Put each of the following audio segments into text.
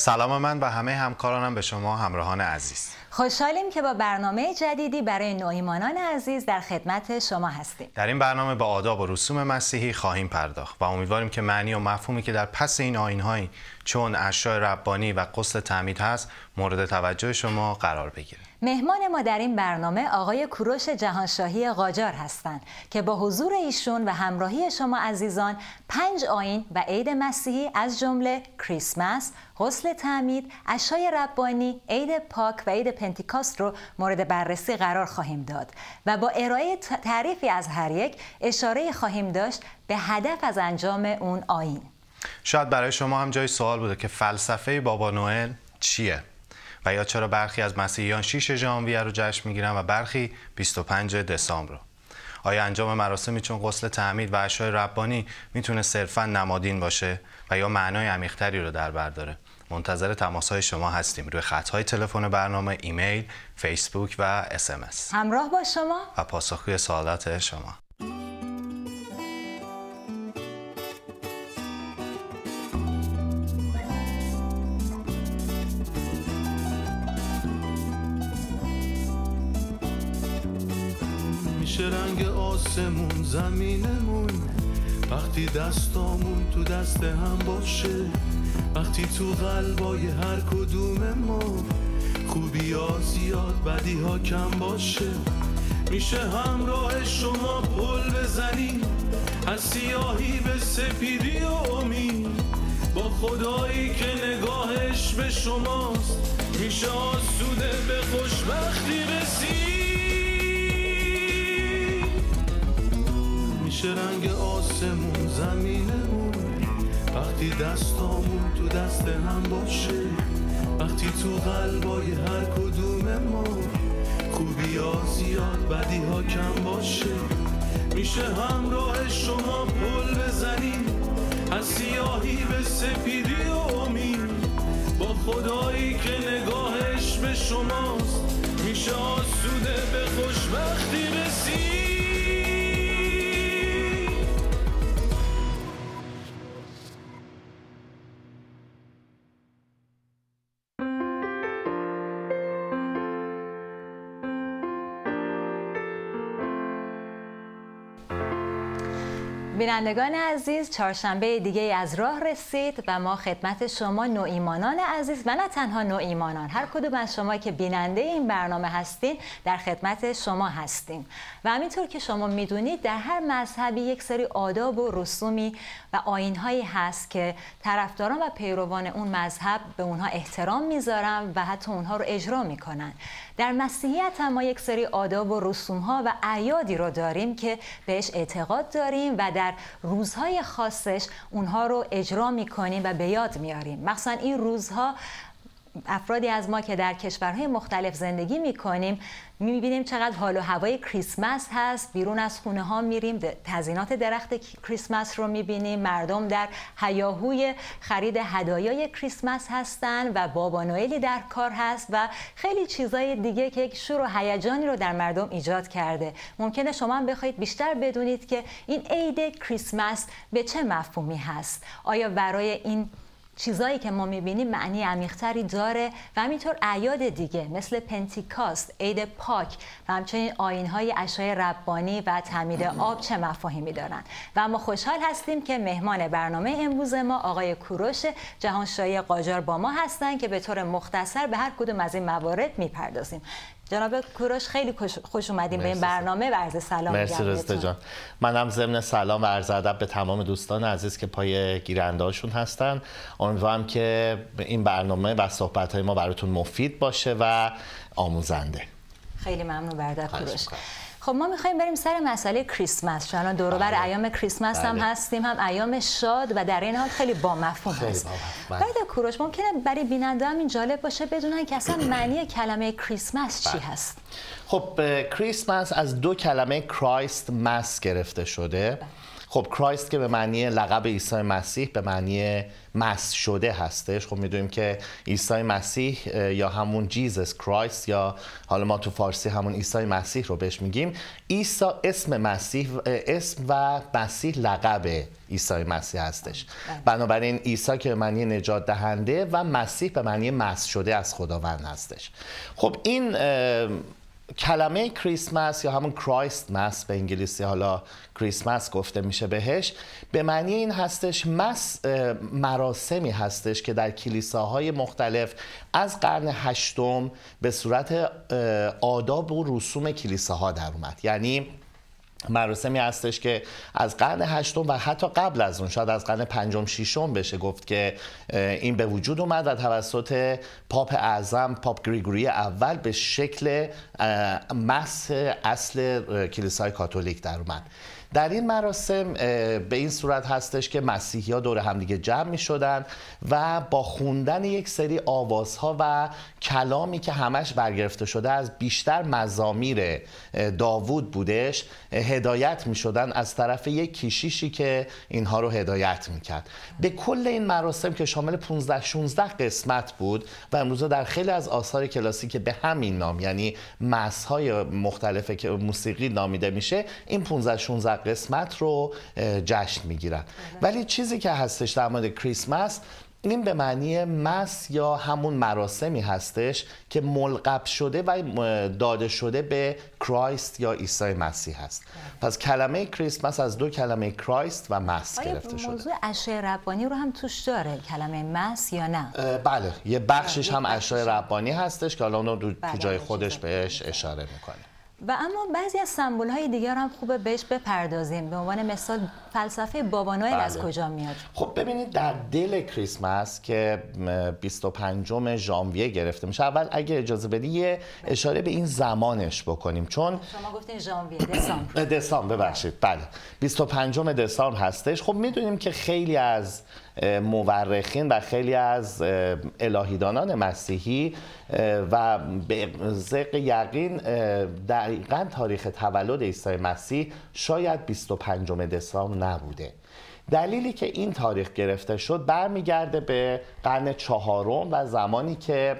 سلام من و همه همکارانم به شما همراهان عزیز خوشحالیم که با برنامه جدیدی برای نویمانان عزیز در خدمت شما هستیم در این برنامه به آداب و رسوم مسیحی خواهیم پرداخت و امیدواریم که معنی و مفهومی که در پس این آینهایی چون اشای ربانی و قسل تعمید هست مورد توجه شما قرار بگیره مهمان ما در این برنامه آقای کوروش جهانشاهی قاجار هستند که با حضور ایشون و همراهی شما عزیزان پنج آین و عید مسیحی از جمله کریسمس، غسل تعمید، عشای ربانی، عید پاک و عید پنتیکاست رو مورد بررسی قرار خواهیم داد و با ارائه تعریفی از هر یک اشاره خواهیم داشت به هدف از انجام اون آین. شاید برای شما هم جای سوال بوده که فلسفه بابا نوئل چیه؟ و یا چرا برخی از مسیحیان 6 ژانویه رو جشن میگیرن و برخی 25 دسامبر رو آیا انجام مراسمی چون غسل تعمید و عشای ربانی میتونه صرفا نمادین باشه و یا معنای عمیقتری رو در بر داره منتظر تماس های شما هستیم روی خط های تلفن برنامه ایمیل فیسبوک و اس همراه با شما و پاسخگوی سوالات شما میشه رنگ آسمون زمینمون وقتی دستامون تو دست هم باشه وقتی تو قلبای هر کدوم ما خوبی ها زیاد بدی ها کم باشه میشه همراه شما پل بزنیم از سیاهی به سپیدی و امید با خدایی که نگاهش به شماست میشه آسوده به خوشبختی رسید میشه رنگ آسمون زمینمون وقتی دستامون تو دست هم باشه وقتی تو قلبای هر کدوم ما خوبی ها زیاد بدی ها کم باشه میشه همراه شما پل بزنیم از سیاهی به سپیدی و امید با خدایی که نگاهش به شماست میشه آسوده به خوشبختی بینندگان عزیز چهارشنبه دیگه از راه رسید و ما خدمت شما ایمانان عزیز و نه تنها ایمانان هر کدوم از شما که بیننده این برنامه هستین در خدمت شما هستیم و همینطور که شما میدونید در هر مذهبی یک سری آداب و رسومی و آینهایی هست که طرفداران و پیروان اون مذهب به اونها احترام میذارن و حتی اونها رو اجرا میکنن در مسیحیت هم ما یک سری آداب و رسوم ها و اعیادی را داریم که بهش اعتقاد داریم و در روزهای خاصش اونها رو اجرا میکنیم و به یاد میاریم مخصوصا این روزها افرادی از ما که در کشورهای مختلف زندگی می کنیم می بینیم چقدر حال و هوای کریسمس هست بیرون از خونه ها میریم تزینات درخت کریسمس رو می بینیم مردم در هیاهوی خرید هدایای کریسمس هستن و بابا نوئلی در کار هست و خیلی چیزای دیگه که یک شور و هیجانی رو در مردم ایجاد کرده ممکنه شما هم بخواید بیشتر بدونید که این عید کریسمس به چه مفهومی هست آیا برای این چیزایی که ما میبینیم معنی عمیقتری داره و همینطور اعیاد دیگه مثل پنتیکاست عید پاک و همچنین آینهای اشای ربانی و تعمید آب چه مفاهیمی دارن و ما خوشحال هستیم که مهمان برنامه امروز ما آقای کوروش جهانشاهی قاجار با ما هستند که به طور مختصر به هر کدوم از این موارد میپردازیم جناب کوروش خیلی خوش اومدیم به این برنامه و عرض سلام مرسی جان منم ضمن سلام و عرض ادب به تمام دوستان عزیز که پای هاشون هستن امیدوارم که این برنامه و صحبت های ما براتون مفید باشه و آموزنده خیلی ممنون برادر کوروش خب ما میخوایم بریم سر مسئله کریسمس چون الان دوروبر بله. ایام کریسمس هم بله. هستیم هم ایام شاد و در این حال خیلی با مفهوم هست بعد کوروش ممکنه برای بیننده هم این جالب باشه بدونن که اصلا معنی کلمه کریسمس چی بله. هست خب کریسمس از دو کلمه کرایست مس گرفته شده خب کرایست که به معنی لقب عیسی مسیح به معنی مس شده هستش خب میدونیم که عیسی مسیح یا همون جیزس کرایست یا حالا ما تو فارسی همون عیسی مسیح رو بهش میگیم عیسی اسم مسیح اسم و مسیح لقب عیسی مسیح هستش بله. بنابراین عیسی که به معنی نجات دهنده و مسیح به معنی مس شده از خداوند هستش خب این کلمه کریسمس یا همون کرایست مس به انگلیسی حالا کریسمس گفته میشه بهش به معنی این هستش مس مراسمی هستش که در کلیساهای مختلف از قرن هشتم به صورت آداب و رسوم کلیساها در اومد یعنی مراسمی هستش که از قرن هشتم و حتی قبل از اون شاید از قرن پنجم ششم بشه گفت که این به وجود اومد و توسط پاپ اعظم پاپ گریگوری اول به شکل مس اصل کلیسای کاتولیک در اومد در این مراسم به این صورت هستش که مسیحی ها دور همدیگه جمع می شدن و با خوندن یک سری آوازها و کلامی که همش برگرفته شده از بیشتر مزامیر داوود بودش هدایت می شدن از طرف یک کشیشی که اینها رو هدایت می کرد به کل این مراسم که شامل 15-16 قسمت بود و امروزه در خیلی از آثار کلاسی که به همین نام یعنی مسهای مختلف که موسیقی نامیده میشه این 15 16 قسمت رو جشن میگیرن آره. ولی چیزی که هستش در مورد کریسمس این به معنی مس یا همون مراسمی هستش که ملقب شده و داده شده به کرایست یا عیسی مسیح هست آره. پس کلمه کریسمس از دو کلمه کرایست و مس گرفته شده موضوع اشعه ربانی رو هم توش داره کلمه مس یا نه بله یه بخشش آره، هم اشعه ربانی هستش که الان رو تو بله، جای خودش بهش اشاره میکنه و اما بعضی از سمبول های دیگر هم خوبه بهش بپردازیم به عنوان مثال فلسفه بابا از بله. کجا میاد خب ببینید در دل کریسمس که 25 ژانویه گرفته میشه اول اگه اجازه بدی یه اشاره به این زمانش بکنیم چون خب، شما گفتین ژانویه دسامبر دسامبر ببخشید بله 25 دسامبر هستش خب میدونیم که خیلی از مورخین و خیلی از الهیدانان مسیحی و به ذق یقین دقیقا تاریخ تولد عیسی مسیح شاید 25 دسامبر نبوده دلیلی که این تاریخ گرفته شد برمیگرده به قرن چهارم و زمانی که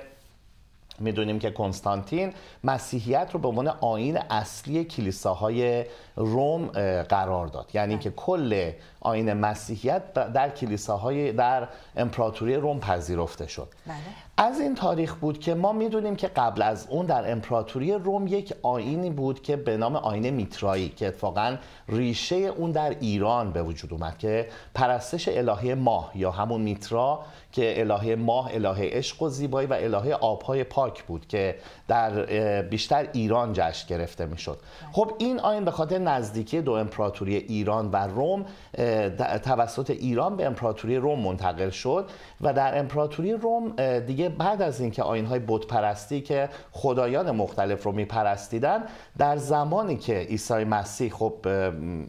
میدونیم که کنستانتین مسیحیت رو به عنوان آین اصلی کلیساهای روم قرار داد یعنی بله. که کل آین مسیحیت در کلیساهای در امپراتوری روم پذیرفته شد بله. از این تاریخ بود که ما میدونیم که قبل از اون در امپراتوری روم یک آینی بود که به نام آین میترایی که اتفاقا ریشه اون در ایران به وجود اومد که پرستش الهه ماه یا همون میترا که الهه ماه الهه عشق و زیبایی و الهه آبهای پاک بود که در بیشتر ایران جشن گرفته میشد بله. خب این آین به خاطر نزدیکی دو امپراتوری ایران و روم توسط ایران به امپراتوری روم منتقل شد و در امپراتوری روم دیگه بعد از اینکه آینهای پرستی که خدایان مختلف رو میپرستیدن در زمانی که عیسی مسیح خب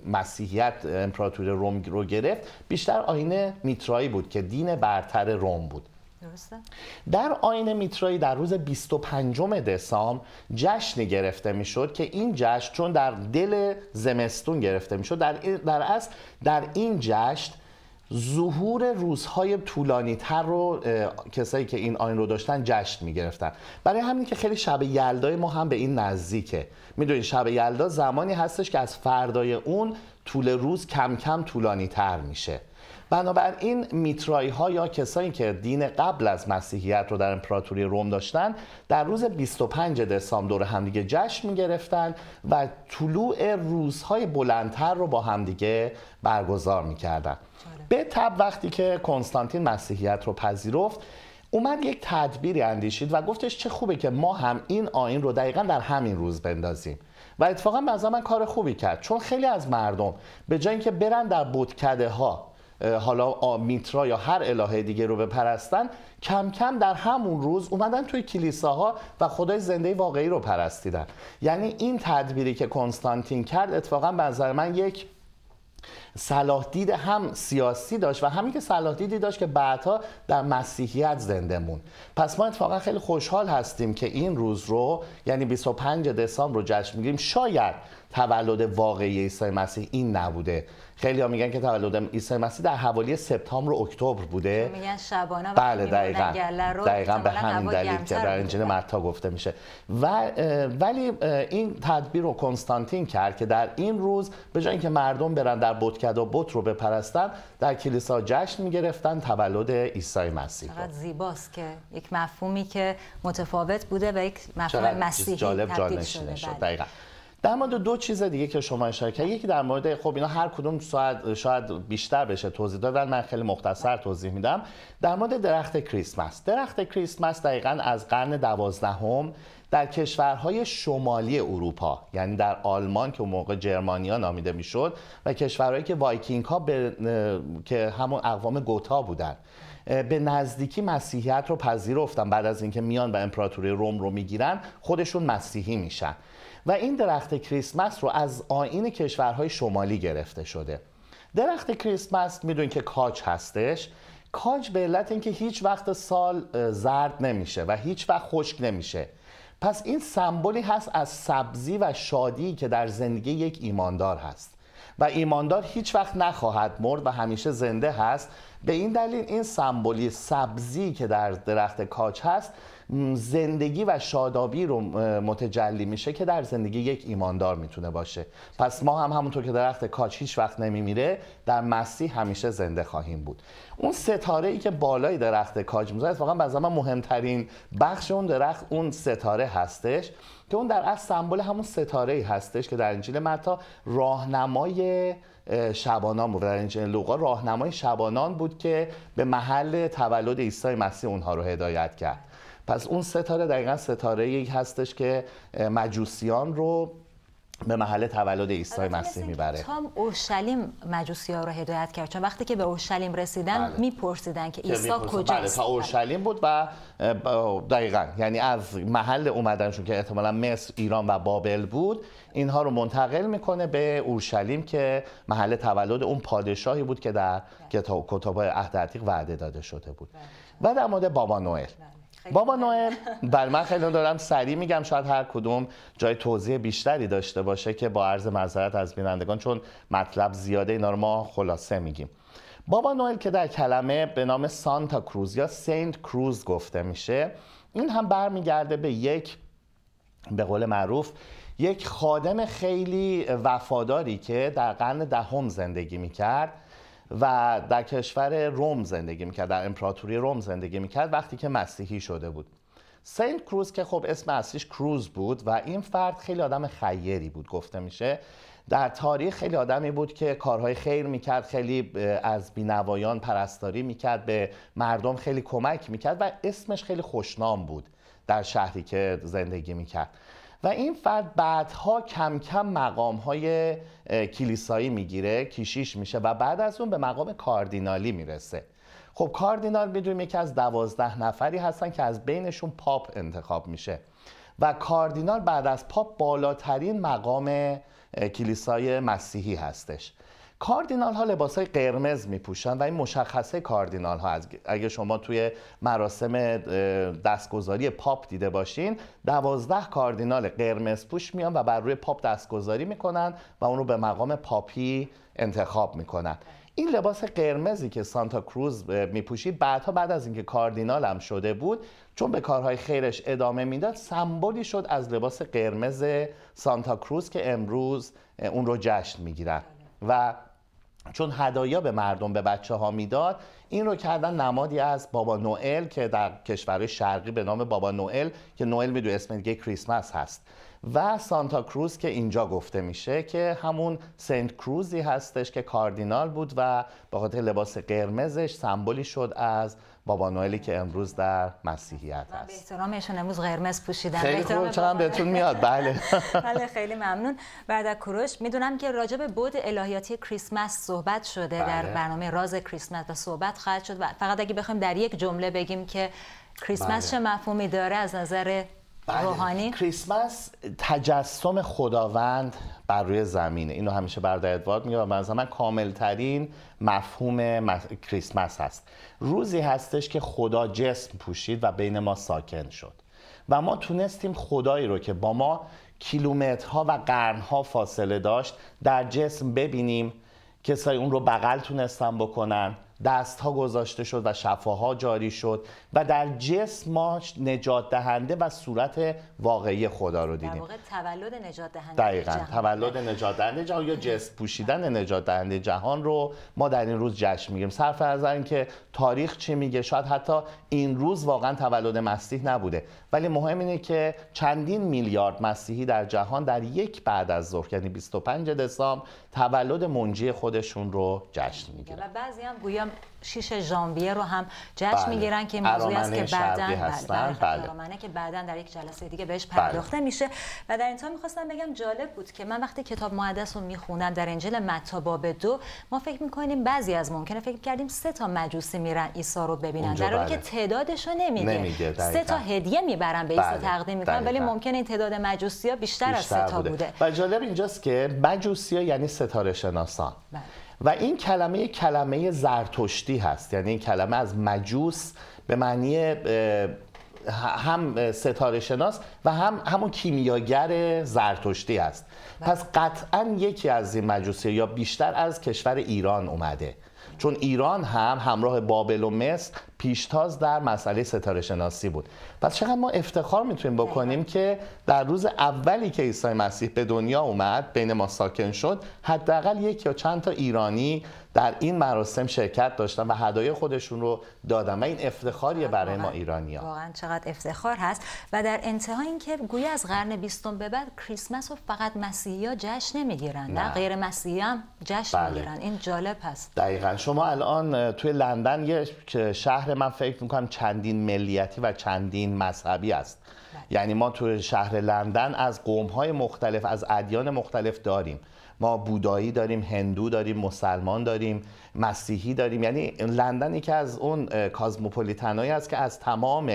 مسیحیت امپراتوری روم رو گرفت بیشتر آین میترایی بود که دین برتر روم بود در آین میترایی در روز 25 دسامبر جشنی گرفته میشد که این جشن چون در دل زمستون گرفته میشد در در اصل در این جشن ظهور روزهای طولانی تر رو کسایی که این آین رو داشتن جشن گرفتن. برای همین که خیلی شب یلدای ما هم به این نزدیکه میدونید شب یلدا زمانی هستش که از فردای اون طول روز کم کم طولانی تر میشه بنابراین میترایی ها یا کسایی که دین قبل از مسیحیت رو در امپراتوری روم داشتن در روز 25 دسامبر دور همدیگه جشن میگرفتن و طلوع روزهای بلندتر رو با همدیگه برگزار میکردن به تب وقتی که کنستانتین مسیحیت رو پذیرفت اومد یک تدبیری اندیشید و گفتش چه خوبه که ما هم این آین رو دقیقا در همین روز بندازیم و اتفاقا به من کار خوبی کرد چون خیلی از مردم به جای اینکه برن در بودکده ها حالا میترا یا هر الهه دیگه رو بپرستن کم کم در همون روز اومدن توی کلیساها و خدای زنده واقعی رو پرستیدن یعنی این تدبیری که کنستانتین کرد اتفاقا به نظر من یک صلاح هم سیاسی داشت و همین که صلاح دیدی داشت که بعدها در مسیحیت زنده مون پس ما اتفاقا خیلی خوشحال هستیم که این روز رو یعنی 25 دسامبر رو جشن میگیریم شاید تولد واقعی عیسی مسیح این نبوده خیلی میگن که تولد عیسی مسیح در حوالی سپتامبر و اکتبر بوده میگن شبانه بله دقیقا رو دقیقا به همین دلیل که در انجیل متا گفته میشه و ولی این تدبیر رو کنستانتین کرد که در این روز به جای اینکه مردم برن در بتکد و بت رو بپرستن در کلیسا جشن میگرفتن تولد عیسی مسیح فقط زیباست که یک مفهومی که متفاوت بوده و یک مفهوم مسیحی جالب شده, بله. در مورد دو چیز دیگه که شما اشاره کردید یکی در مورد خب اینا هر کدوم شاید شاید بیشتر بشه توضیح دادن من خیلی مختصر توضیح میدم در مورد درخت کریسمس درخت کریسمس دقیقا از قرن دوازدهم در کشورهای شمالی اروپا یعنی در آلمان که اون موقع جرمانیا نامیده میشد و کشورهایی که وایکینگ ها که همون اقوام گوتا بودن به نزدیکی مسیحیت رو پذیرفتن بعد از اینکه میان به امپراتوری روم رو میگیرن خودشون مسیحی میشن و این درخت کریسمس رو از آین کشورهای شمالی گرفته شده درخت کریسمس میدونید که کاج هستش کاج به علت اینکه هیچ وقت سال زرد نمیشه و هیچ وقت خشک نمیشه پس این سمبولی هست از سبزی و شادی که در زندگی یک ایماندار هست و ایماندار هیچ وقت نخواهد مرد و همیشه زنده هست به این دلیل این سمبولی سبزی که در درخت کاج هست زندگی و شادابی رو متجلی میشه که در زندگی یک ایماندار میتونه باشه پس ما هم همونطور که درخت کاج هیچ وقت نمیمیره در مسیح همیشه زنده خواهیم بود اون ستاره ای که بالای درخت کاج میذاره واقعا به من مهمترین بخش اون درخت اون ستاره هستش که اون در اصل سمبل همون ستاره ای هستش که در انجیل متا راهنمای شبانان بود در انجیل لوقا راهنمای شبانان بود که به محل تولد عیسی مسیح اونها رو هدایت کرد پس اون ستاره دقیقا ستاره هستش که مجوسیان رو به محل تولد عیسی مسیح میبره تام اورشلیم مجوسی ها رو هدایت کرد چون وقتی که به اورشلیم رسیدن بله. میپرسیدن که عیسی کجا بله،, بله. اورشلیم بود و دقیقا یعنی از محل اومدنشون که احتمالا مصر ایران و بابل بود اینها رو منتقل میکنه به اورشلیم که محل تولد اون پادشاهی بود که در بله. کتاب کتاب وعده داده شده بود بله. و در مورد بابا نوئل بابا نوئل بر بله، من خیلی دارم سریع میگم شاید هر کدوم جای توضیح بیشتری داشته باشه که با عرض معذرت از بینندگان چون مطلب زیاده اینا رو ما خلاصه میگیم بابا نوئل که در کلمه به نام سانتا کروز یا سنت کروز گفته میشه این هم برمیگرده به یک به قول معروف یک خادم خیلی وفاداری که در قرن دهم ده زندگی میکرد و در کشور روم زندگی میکرد در امپراتوری روم زندگی میکرد وقتی که مسیحی شده بود سنت کروز که خب اسم اصلیش کروز بود و این فرد خیلی آدم خیری بود گفته میشه در تاریخ خیلی آدمی بود که کارهای خیر میکرد خیلی از بینوایان پرستاری میکرد به مردم خیلی کمک میکرد و اسمش خیلی خوشنام بود در شهری که زندگی میکرد و این فرد بعدها کم کم مقام های کلیسایی میگیره کیشیش میشه و بعد از اون به مقام کاردینالی میرسه خب کاردینال میدونیم یکی از دوازده نفری هستن که از بینشون پاپ انتخاب میشه و کاردینال بعد از پاپ بالاترین مقام کلیسای مسیحی هستش کاردینال ها لباس قرمز می پوشن و این مشخصه کاردینال ها اگه شما توی مراسم دستگذاری پاپ دیده باشین دوازده کاردینال قرمز پوش میان و بر روی پاپ دستگذاری میکنن و اون رو به مقام پاپی انتخاب میکنن این لباس قرمزی که سانتا کروز میپوشید بعدها بعد از اینکه کاردینال هم شده بود چون به کارهای خیرش ادامه میداد سمبولی شد از لباس قرمز سانتا کروز که امروز اون رو جشن میگیرن و چون هدایا به مردم به بچه ها میداد این رو کردن نمادی از بابا نوئل که در کشور شرقی به نام بابا نوئل که نوئل میدو اسم دیگه کریسمس هست و سانتا کروز که اینجا گفته میشه که همون سنت کروزی هستش که کاردینال بود و به خاطر لباس قرمزش سمبولی شد از بابا که امروز در مسیحیت هست به احترامشون امروز قرمز پوشیدن خیلی خوب چقدر بهتون میاد بله بله خیلی ممنون بعد از کروش میدونم که راجع به بود الهیاتی کریسمس صحبت شده در بله. برنامه راز کریسمس و صحبت خواهد شد و فقط اگه بخوایم در یک جمله بگیم که کریسمس بله. چه مفهومی داره از نظر بله. روحانی کریسمس تجسم خداوند بر روی زمینه اینو همیشه برده ادوارد میگه و من کاملترین مفهوم کریسمس هست روزی هستش که خدا جسم پوشید و بین ما ساکن شد و ما تونستیم خدایی رو که با ما کیلومترها و قرنها فاصله داشت در جسم ببینیم کسایی اون رو بغل تونستن بکنن دستها گذاشته شد و شفاها جاری شد و در جسم ما نجات دهنده و صورت واقعی خدا رو دیدیم در واقع تولد نجات دهنده دقیقاً جهان. تولد نجات دهنده جهان یا جسم پوشیدن نجات دهنده جهان رو ما در این روز جشن میگیم صرف این که تاریخ چی میگه شاید حتی این روز واقعا تولد مسیح نبوده ولی مهم اینه که چندین میلیارد مسیحی در جهان در یک بعد از ظهر یعنی 25 دسامبر تولد منجی خودشون رو جشن میگیرن و بعضی گویا 6 ژانویه رو هم جشن بله. میگیرن که موضوعی است که بعداً بله،, بله. بله. که بعداً در یک جلسه دیگه بهش بله. پرداخته میشه و در این تا میخواستم بگم جالب بود که من وقتی کتاب مقدس رو میخونم در انجیل متی باب دو ما فکر میکنیم بعضی از ممکنه فکر کردیم سه تا مجوسی میرن عیسی رو ببینن در حالی بله. که تعدادش رو نمیگه, سه تا هدیه میبرن به عیسی تقدیم میکنن ولی ممکن این تعداد مجوسی ها بیشتر, از سه تا بوده. بوده و جالب اینجاست که مجوسی ها یعنی ستاره شناسان بله. و این کلمه کلمه زرتشتی هست یعنی این کلمه از مجوس به معنی هم ستاره شناس و هم همون کیمیاگر زرتشتی است بله. پس قطعا یکی از این مجوسی یا بیشتر از کشور ایران اومده چون ایران هم همراه بابل و مصر پیشتاز در مسئله ستاره شناسی بود پس چقدر ما افتخار میتونیم بکنیم که در روز اولی که عیسی مسیح به دنیا اومد بین ما ساکن شد حداقل یک یا چند تا ایرانی در این مراسم شرکت داشتن و هدایای خودشون رو دادن و این افتخاریه برای ما ایرانی واقعا چقدر افتخار هست و در انتها اینکه گویا از قرن بیستم به بعد کریسمس رو فقط مسیحی‌ها جشن نمیگیرن نه. غیر مسیحی هم جشن بله. این جالب هست دقیقا شما الان توی لندن یه شهر من فکر میکنم چندین ملیتی و چندین مذهبی است بله. یعنی ما تو شهر لندن از های مختلف از ادیان مختلف داریم ما بودایی داریم هندو داریم مسلمان داریم مسیحی داریم یعنی لندن یکی از اون کازموپولیتنایی است که از تمام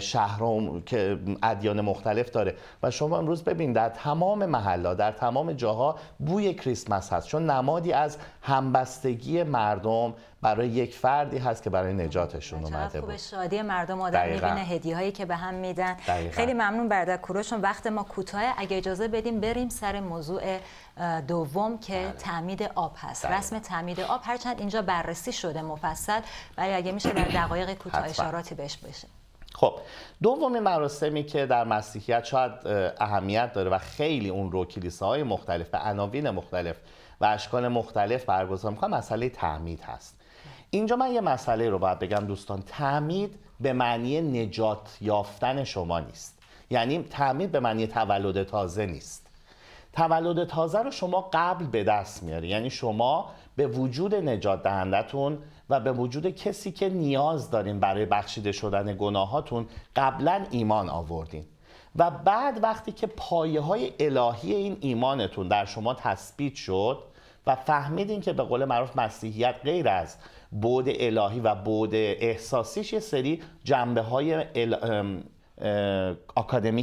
شهرام که ادیان مختلف داره و شما امروز ببینید در تمام محلا در تمام جاها بوی کریسمس هست چون نمادی از همبستگی مردم برای یک فردی هست که برای نجاتشون اومده بود. شادی مردم آدم میبینه هدیه هایی که به هم میدن. خیلی ممنون برادر کوروشون وقت ما کوتاه اگه اجازه بدیم بریم سر موضوع دوم که دقیقا. بله. تعمید آب هست. بله. رسم تعمید آب هرچند اینجا بررسی شده مفصل ولی اگه میشه در دقایق کوتاه اشاراتی بهش بشه. خب دومین مراسمی که در مسیحیت شاید اهمیت داره و خیلی اون رو های مختلف به عناوین مختلف و اشکال مختلف برگزار میکنن مسئله تعمید هست اینجا من یه مسئله رو باید بگم دوستان تعمید به معنی نجات یافتن شما نیست یعنی تعمید به معنی تولد تازه نیست تولد تازه رو شما قبل به دست میاری یعنی شما به وجود نجات دهندتون و به وجود کسی که نیاز دارین برای بخشیده شدن گناهاتون قبلا ایمان آوردین و بعد وقتی که پایه های الهی این ایمانتون در شما تثبیت شد و فهمیدین که به قول معروف مسیحیت غیر از بود الهی و بود احساسیش یه سری جنبه های ال...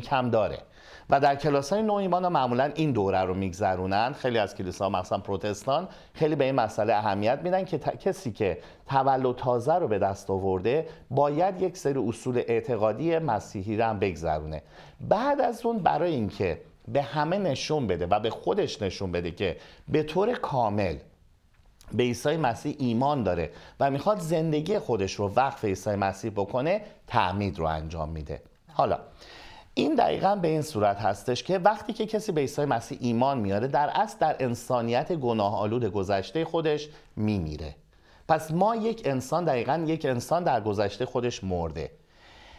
هم داره و در کلاس های نو ایمان معمولا این دوره رو میگذرونن خیلی از کلیسا مثلا پروتستان خیلی به این مسئله اهمیت میدن که کسی که تولد تازه رو به دست آورده باید یک سری اصول اعتقادی مسیحی رو هم بگذرونه بعد از اون برای اینکه به همه نشون بده و به خودش نشون بده که به طور کامل به عیسی مسیح ایمان داره و میخواد زندگی خودش رو وقف عیسی مسیح بکنه تعمید رو انجام میده حالا این دقیقا به این صورت هستش که وقتی که کسی به عیسی مسیح ایمان میاره در اصل در انسانیت گناه آلود گذشته خودش میمیره پس ما یک انسان دقیقا یک انسان در گذشته خودش مرده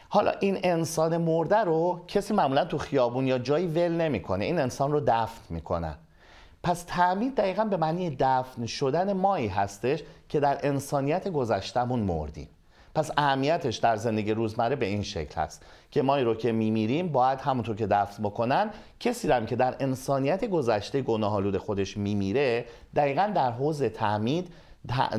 حالا این انسان مرده رو کسی معمولا تو خیابون یا جایی ول نمیکنه این انسان رو دفن میکنه پس تعمید دقیقا به معنی دفن شدن مایی هستش که در انسانیت گذشتمون مردیم پس اهمیتش در زندگی روزمره به این شکل هست که مایی رو که میمیریم باید همونطور که دفن بکنن کسی رم که در انسانیت گذشته گناهالود خودش میمیره دقیقا در حوز تعمید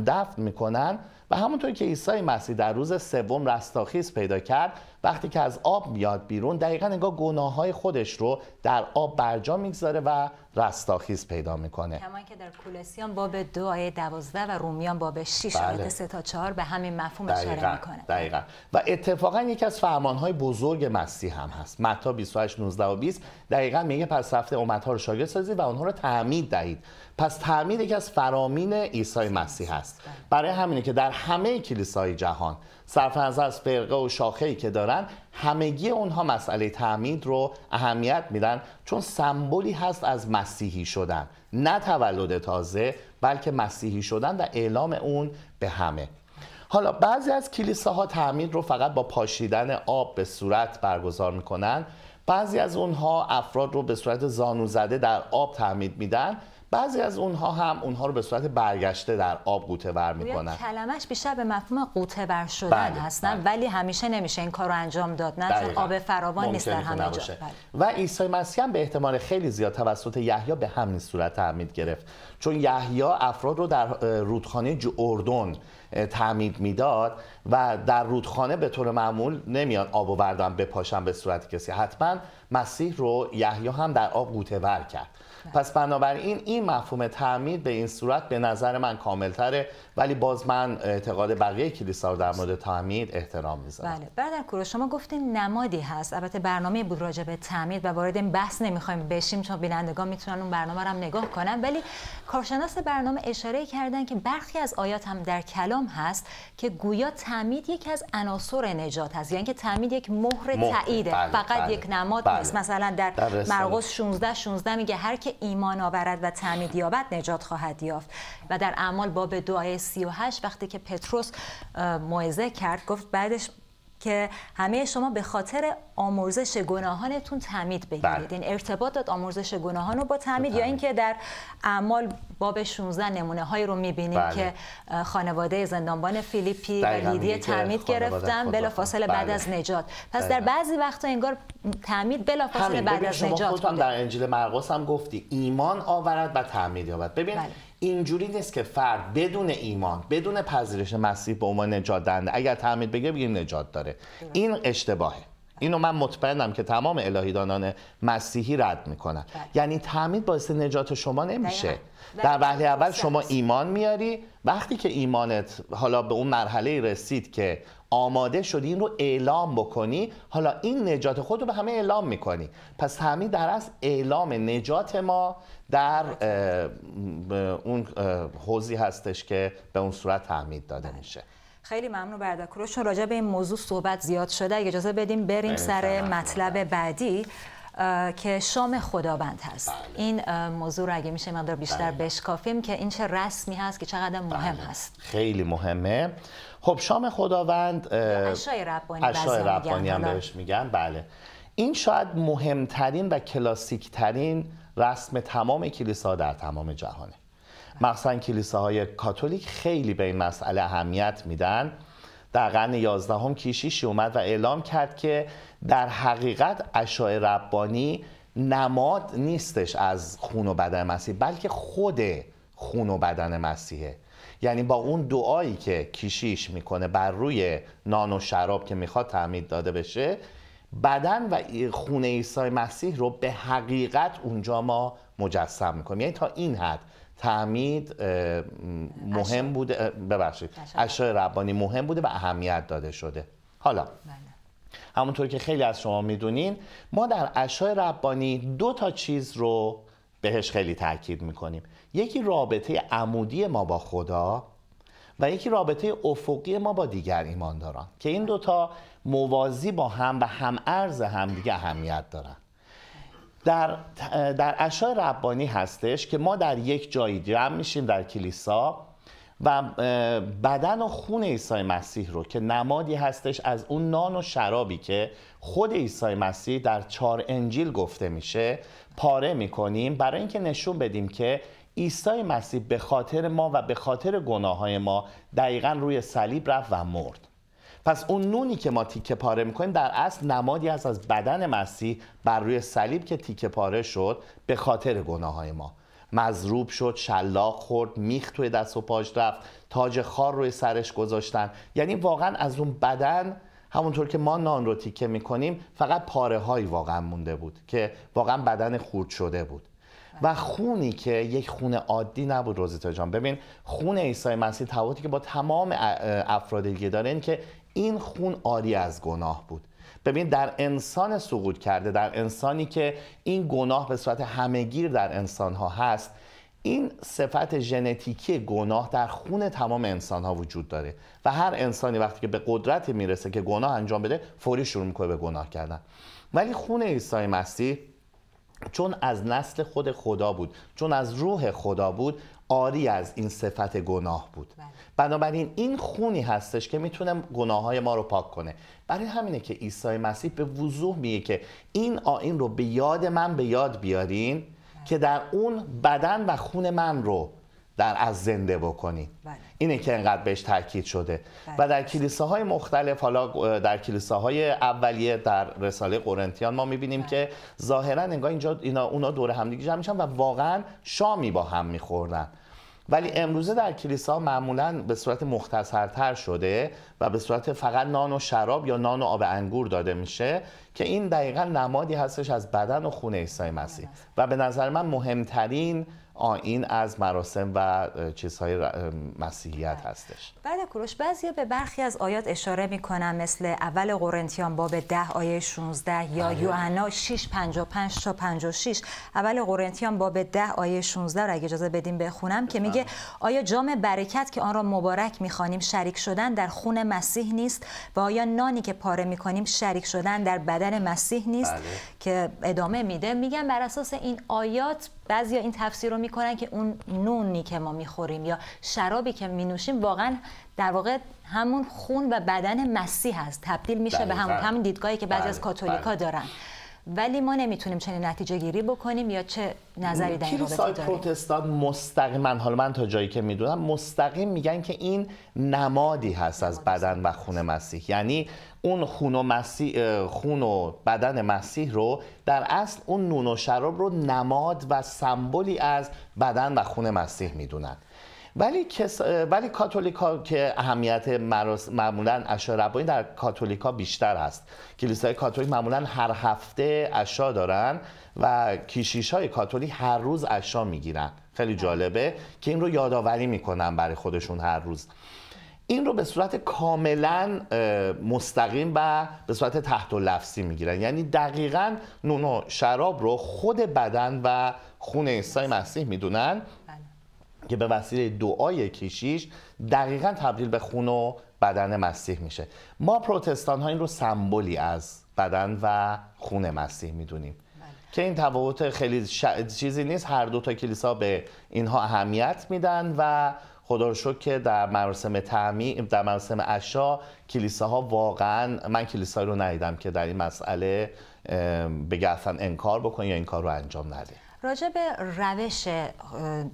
دفن میکنن و همونطور که عیسی مسیح در روز سوم رستاخیز پیدا کرد وقتی که از آب میاد بیرون دقیقا نگاه گناه های خودش رو در آب برجا میگذاره و رستاخیز پیدا میکنه کمان که در کولسیان باب دو آیه دوازده و رومیان باب 6 بله. آیه سه تا چهار به همین مفهوم اشاره میکنه دقیقا و اتفاقا یکی از فرمانهای بزرگ مسیح هم هست متا 28 19 و 20 دقیقا میگه پس رفته امتها رو شاگرد سازی و آنها رو تعمید دهید پس تعمید یکی از فرامین عیسی مسیح هست بله. برای همینه که در همه کلیسای جهان سرفنظر از فرقه و شاخه‌ای که دارن همگی اونها مسئله تعمید رو اهمیت میدن چون سمبولی هست از مسیحی شدن نه تولد تازه بلکه مسیحی شدن و اعلام اون به همه حالا بعضی از کلیساها تعمید رو فقط با پاشیدن آب به صورت برگزار میکنن بعضی از اونها افراد رو به صورت زانو زده در آب تعمید میدن بعضی از اونها هم اونها رو به صورت برگشته در آب قوطه ور یعنی میکنن کلمش بیشتر به مفهوم قوطه ور شدن بله، هستن بله. ولی همیشه نمیشه این کار انجام داد نه چون آب فراوان نیست در همه جا بله. و عیسی مسیح هم به احتمال خیلی زیاد توسط یحیی به همین صورت تعمید گرفت چون یحیی افراد رو در رودخانه اردن تعمید میداد و در رودخانه به طور معمول نمیان آب و بپاشن به صورت کسی حتما مسیح رو یحیی هم در آب قوطه ور کرد پس بنابراین این مفهوم تعمید به این صورت به نظر من کاملتره ولی باز من اعتقاد بقیه کلیسا رو در مورد تعمید احترام میذارم بله برادر کوروش شما گفتین نمادی هست البته برنامه بود راجع به تعمید و وارد این بحث نمیخوایم بشیم چون بینندگان میتونن اون برنامه رو هم نگاه کنن ولی کارشناس برنامه اشاره کردن که برخی از آیات هم در کلام هست که گویا تعمید یکی از عناصر نجات هست یعنی که تعمید یک مهر, مهر. تاییده بله. فقط بله. یک نماد بله. نیست مثلا در, در مرقس 16 16 میگه هر که ایمان آورد و تعمید یابد نجات خواهد یافت و در اعمال باب دعای 38 وقتی که پتروس موعظه کرد گفت بعدش که همه شما به خاطر آمرزش گناهانتون تعمید بگیرید این بله. یعنی ارتباط داد آمرزش گناهان رو با تعمید یا اینکه در اعمال باب 16 نمونه هایی رو میبینیم بله. که خانواده زندانبان فیلیپی و لیدی تعمید گرفتن بلافاصله بعد بله. از نجات پس در بعضی وقتا انگار تعمید بلافاصله بعد از نجات شما در انجیل مرقس هم گفتی ایمان آورد و تعمید یابد ببین اینجوری نیست که فرد بدون ایمان بدون پذیرش مسیح به عنوان نجات دهنده اگر تعمید بگه بگیم نجات داره این اشتباهه اینو من مطمئنم که تمام الهیدانان مسیحی رد میکنن بله. یعنی تعمید باعث نجات شما نمیشه در وهله اول شما ایمان میاری وقتی که ایمانت حالا به اون مرحله رسید که آماده شدی این رو اعلام بکنی حالا این نجات خود رو به همه اعلام میکنی پس همین در از اعلام نجات ما در اون حوزی هستش که به اون صورت تعمید داده بله. میشه خیلی ممنون بردکرو چون راجع به این موضوع صحبت زیاد شده اگه اجازه بدیم بریم سر مطلب بعدی که شام خداوند هست بله. این موضوع رو اگه میشه مقدار بیشتر بله. بشکافیم که این چه رسمی هست که چقدر مهم بله. هست خیلی مهمه خب شام خداوند اشای ربانی, هم بهش میگن بله این شاید مهمترین و کلاسیکترین رسم تمام کلیسا در تمام جهانه مخصوصا کلیساهای کاتولیک خیلی به این مسئله اهمیت میدن در قرن 11 هم کیشیشی اومد و اعلام کرد که در حقیقت اشای ربانی نماد نیستش از خون و بدن مسیح بلکه خود خون و بدن مسیحه یعنی با اون دعایی که کیشیش میکنه بر روی نان و شراب که میخواد تعمید داده بشه بدن و خون عیسی مسیح رو به حقیقت اونجا ما مجسم میکنیم یعنی تا این حد تعمید مهم بوده ببخشید اشای ربانی مهم بوده و اهمیت داده شده حالا بله. همونطور که خیلی از شما میدونین ما در اشای ربانی دو تا چیز رو بهش خیلی تاکید میکنیم یکی رابطه عمودی ما با خدا و یکی رابطه افقی ما با دیگر ایمانداران که این دوتا موازی با هم و هم ارز همدیگه اهمیت دارن در, در ربانی هستش که ما در یک جایی جمع میشیم در کلیسا و بدن و خون عیسی مسیح رو که نمادی هستش از اون نان و شرابی که خود عیسی مسیح در چهار انجیل گفته میشه پاره میکنیم برای اینکه نشون بدیم که عیسی مسیح به خاطر ما و به خاطر گناه های ما دقیقا روی صلیب رفت و مرد پس اون نونی که ما تیکه پاره میکنیم در اصل نمادی است از بدن مسیح بر روی صلیب که تیکه پاره شد به خاطر گناه های ما مضروب شد شلاق خورد میخ توی دست و پاش رفت تاج خار روی سرش گذاشتن یعنی واقعا از اون بدن همونطور که ما نان رو تیکه میکنیم فقط پاره هایی واقعا مونده بود که واقعا بدن خورد شده بود و خونی که یک خون عادی نبود روزیتا جان ببین خون عیسی مسیح تفاوتی که با تمام افراد دیگه داره این که این خون عاری از گناه بود ببین در انسان سقوط کرده در انسانی که این گناه به صورت همگیر در انسان ها هست این صفت ژنتیکی گناه در خون تمام انسان ها وجود داره و هر انسانی وقتی که به قدرت میرسه که گناه انجام بده فوری شروع میکنه به گناه کردن ولی خون عیسی مسیح چون از نسل خود خدا بود چون از روح خدا بود آری از این صفت گناه بود بله. بنابراین این خونی هستش که میتونه گناه های ما رو پاک کنه برای همینه که عیسی مسیح به وضوح میگه که این آین رو به یاد من به یاد بیارین بله. که در اون بدن و خون من رو در از زنده بکنی بله. اینه که انقدر بهش تاکید شده بله. و در کلیساهای مختلف حالا در کلیساهای اولیه در رساله قرنتیان ما میبینیم بله. که ظاهرا انگار اینجا اینا اونا دور هم جمع میشن و واقعا شامی با هم میخوردن ولی امروزه در کلیسا معمولا به صورت مختصرتر شده و به صورت فقط نان و شراب یا نان و آب انگور داده میشه که این دقیقا نمادی هستش از بدن و خون عیسی مسیح و به نظر من مهمترین آین این از مراسم و چیزهای مسیحیت بله. هستش بله کروش بعضی به برخی از آیات اشاره میکنن مثل اول قرنتیان باب 10 آیه 16 یا بله. یوحنا 6 55 تا 56 اول قرنتیان باب 10 آیه 16 رو اگه اجازه بدیم بخونم که میگه آیا جام برکت که آن را مبارک میخوانیم شریک شدن در خون مسیح نیست و آیا نانی که پاره میکنیم شریک شدن در بدن مسیح نیست بله. که ادامه میده میگم بر اساس این آیات ها این تفسیر رو میکنن که اون نونی که ما میخوریم یا شرابی که مینوشیم واقعا در واقع همون خون و بدن مسیح هست تبدیل میشه به همون همون دیدگاهی که بعضی از بله، کاتولیکا بله. دارن ولی ما نمیتونیم چنین نتیجه گیری بکنیم یا چه نظری در این رابطه پروتستان مستقیما حالا من تا جایی که میدونم مستقیم میگن که این نمادی هست از بدن و خون مسیح یعنی اون خون و, مسیح، خون و بدن مسیح رو در اصل اون نون و شراب رو نماد و سمبولی از بدن و خون مسیح میدونن ولی کس... ولی که اهمیت مرس... معمولا اشا ربانی در کاتولیکا بیشتر هست کلیسای کاتولیک معمولا هر هفته اشا دارن و کیشیش های کاتولیک هر روز اشا میگیرن خیلی جالبه که این رو یادآوری میکنن برای خودشون هر روز این رو به صورت کاملا مستقیم و به صورت تحت و لفظی میگیرن یعنی دقیقا نون شراب رو خود بدن و خون عیسی مسیح میدونن که به وسیله دعای کشیش دقیقا تبدیل به خون و بدن مسیح میشه ما پروتستان ها این رو سمبولی از بدن و خون مسیح میدونیم بله. که این تفاوت خیلی چیزی نیست هر دو تا کلیسا به اینها اهمیت میدن و خدا رو شکر که در مراسم تعمیم در مراسم عشا کلیساها واقعا من کلیسایی رو ندیدم که در این مسئله بگه انکار بکن یا این کار رو انجام نده راجع به روش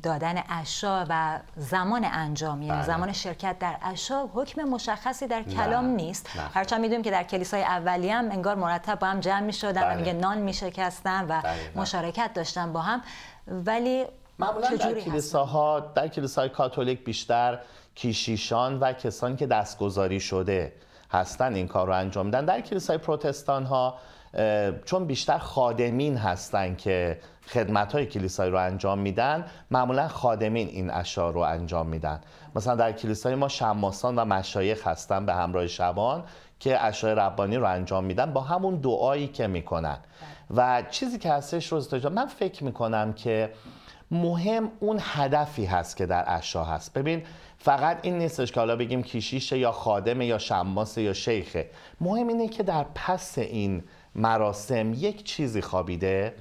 دادن اشا و زمان انجامی یعنی بله. زمان شرکت در اشا حکم مشخصی در کلام نیست هرچند میدونیم که در کلیسای اولی هم انگار مرتب با هم جمع میشدن بله. و میگه نان میشکستن و مشارکت داشتن با هم ولی معمولا در کلیساها در کلیسای کاتولیک بیشتر کیشیشان و کسانی که دستگذاری شده هستن این کار رو انجام دن در کلیسای پروتستان ها چون بیشتر خادمین هستن که خدمت های کلیسایی رو انجام میدن معمولا خادمین این اشعار رو انجام میدن مثلا در کلیسای ما شماسان و مشایخ هستن به همراه شبان که اشعار ربانی رو انجام میدن با همون دعایی که میکنن و چیزی که هستش روز من فکر میکنم که مهم اون هدفی هست که در اشعار هست ببین فقط این نیستش که حالا بگیم کیشیشه یا خادمه یا شماسه یا شیخه مهم اینه که در پس این مراسم یک چیزی خوابیده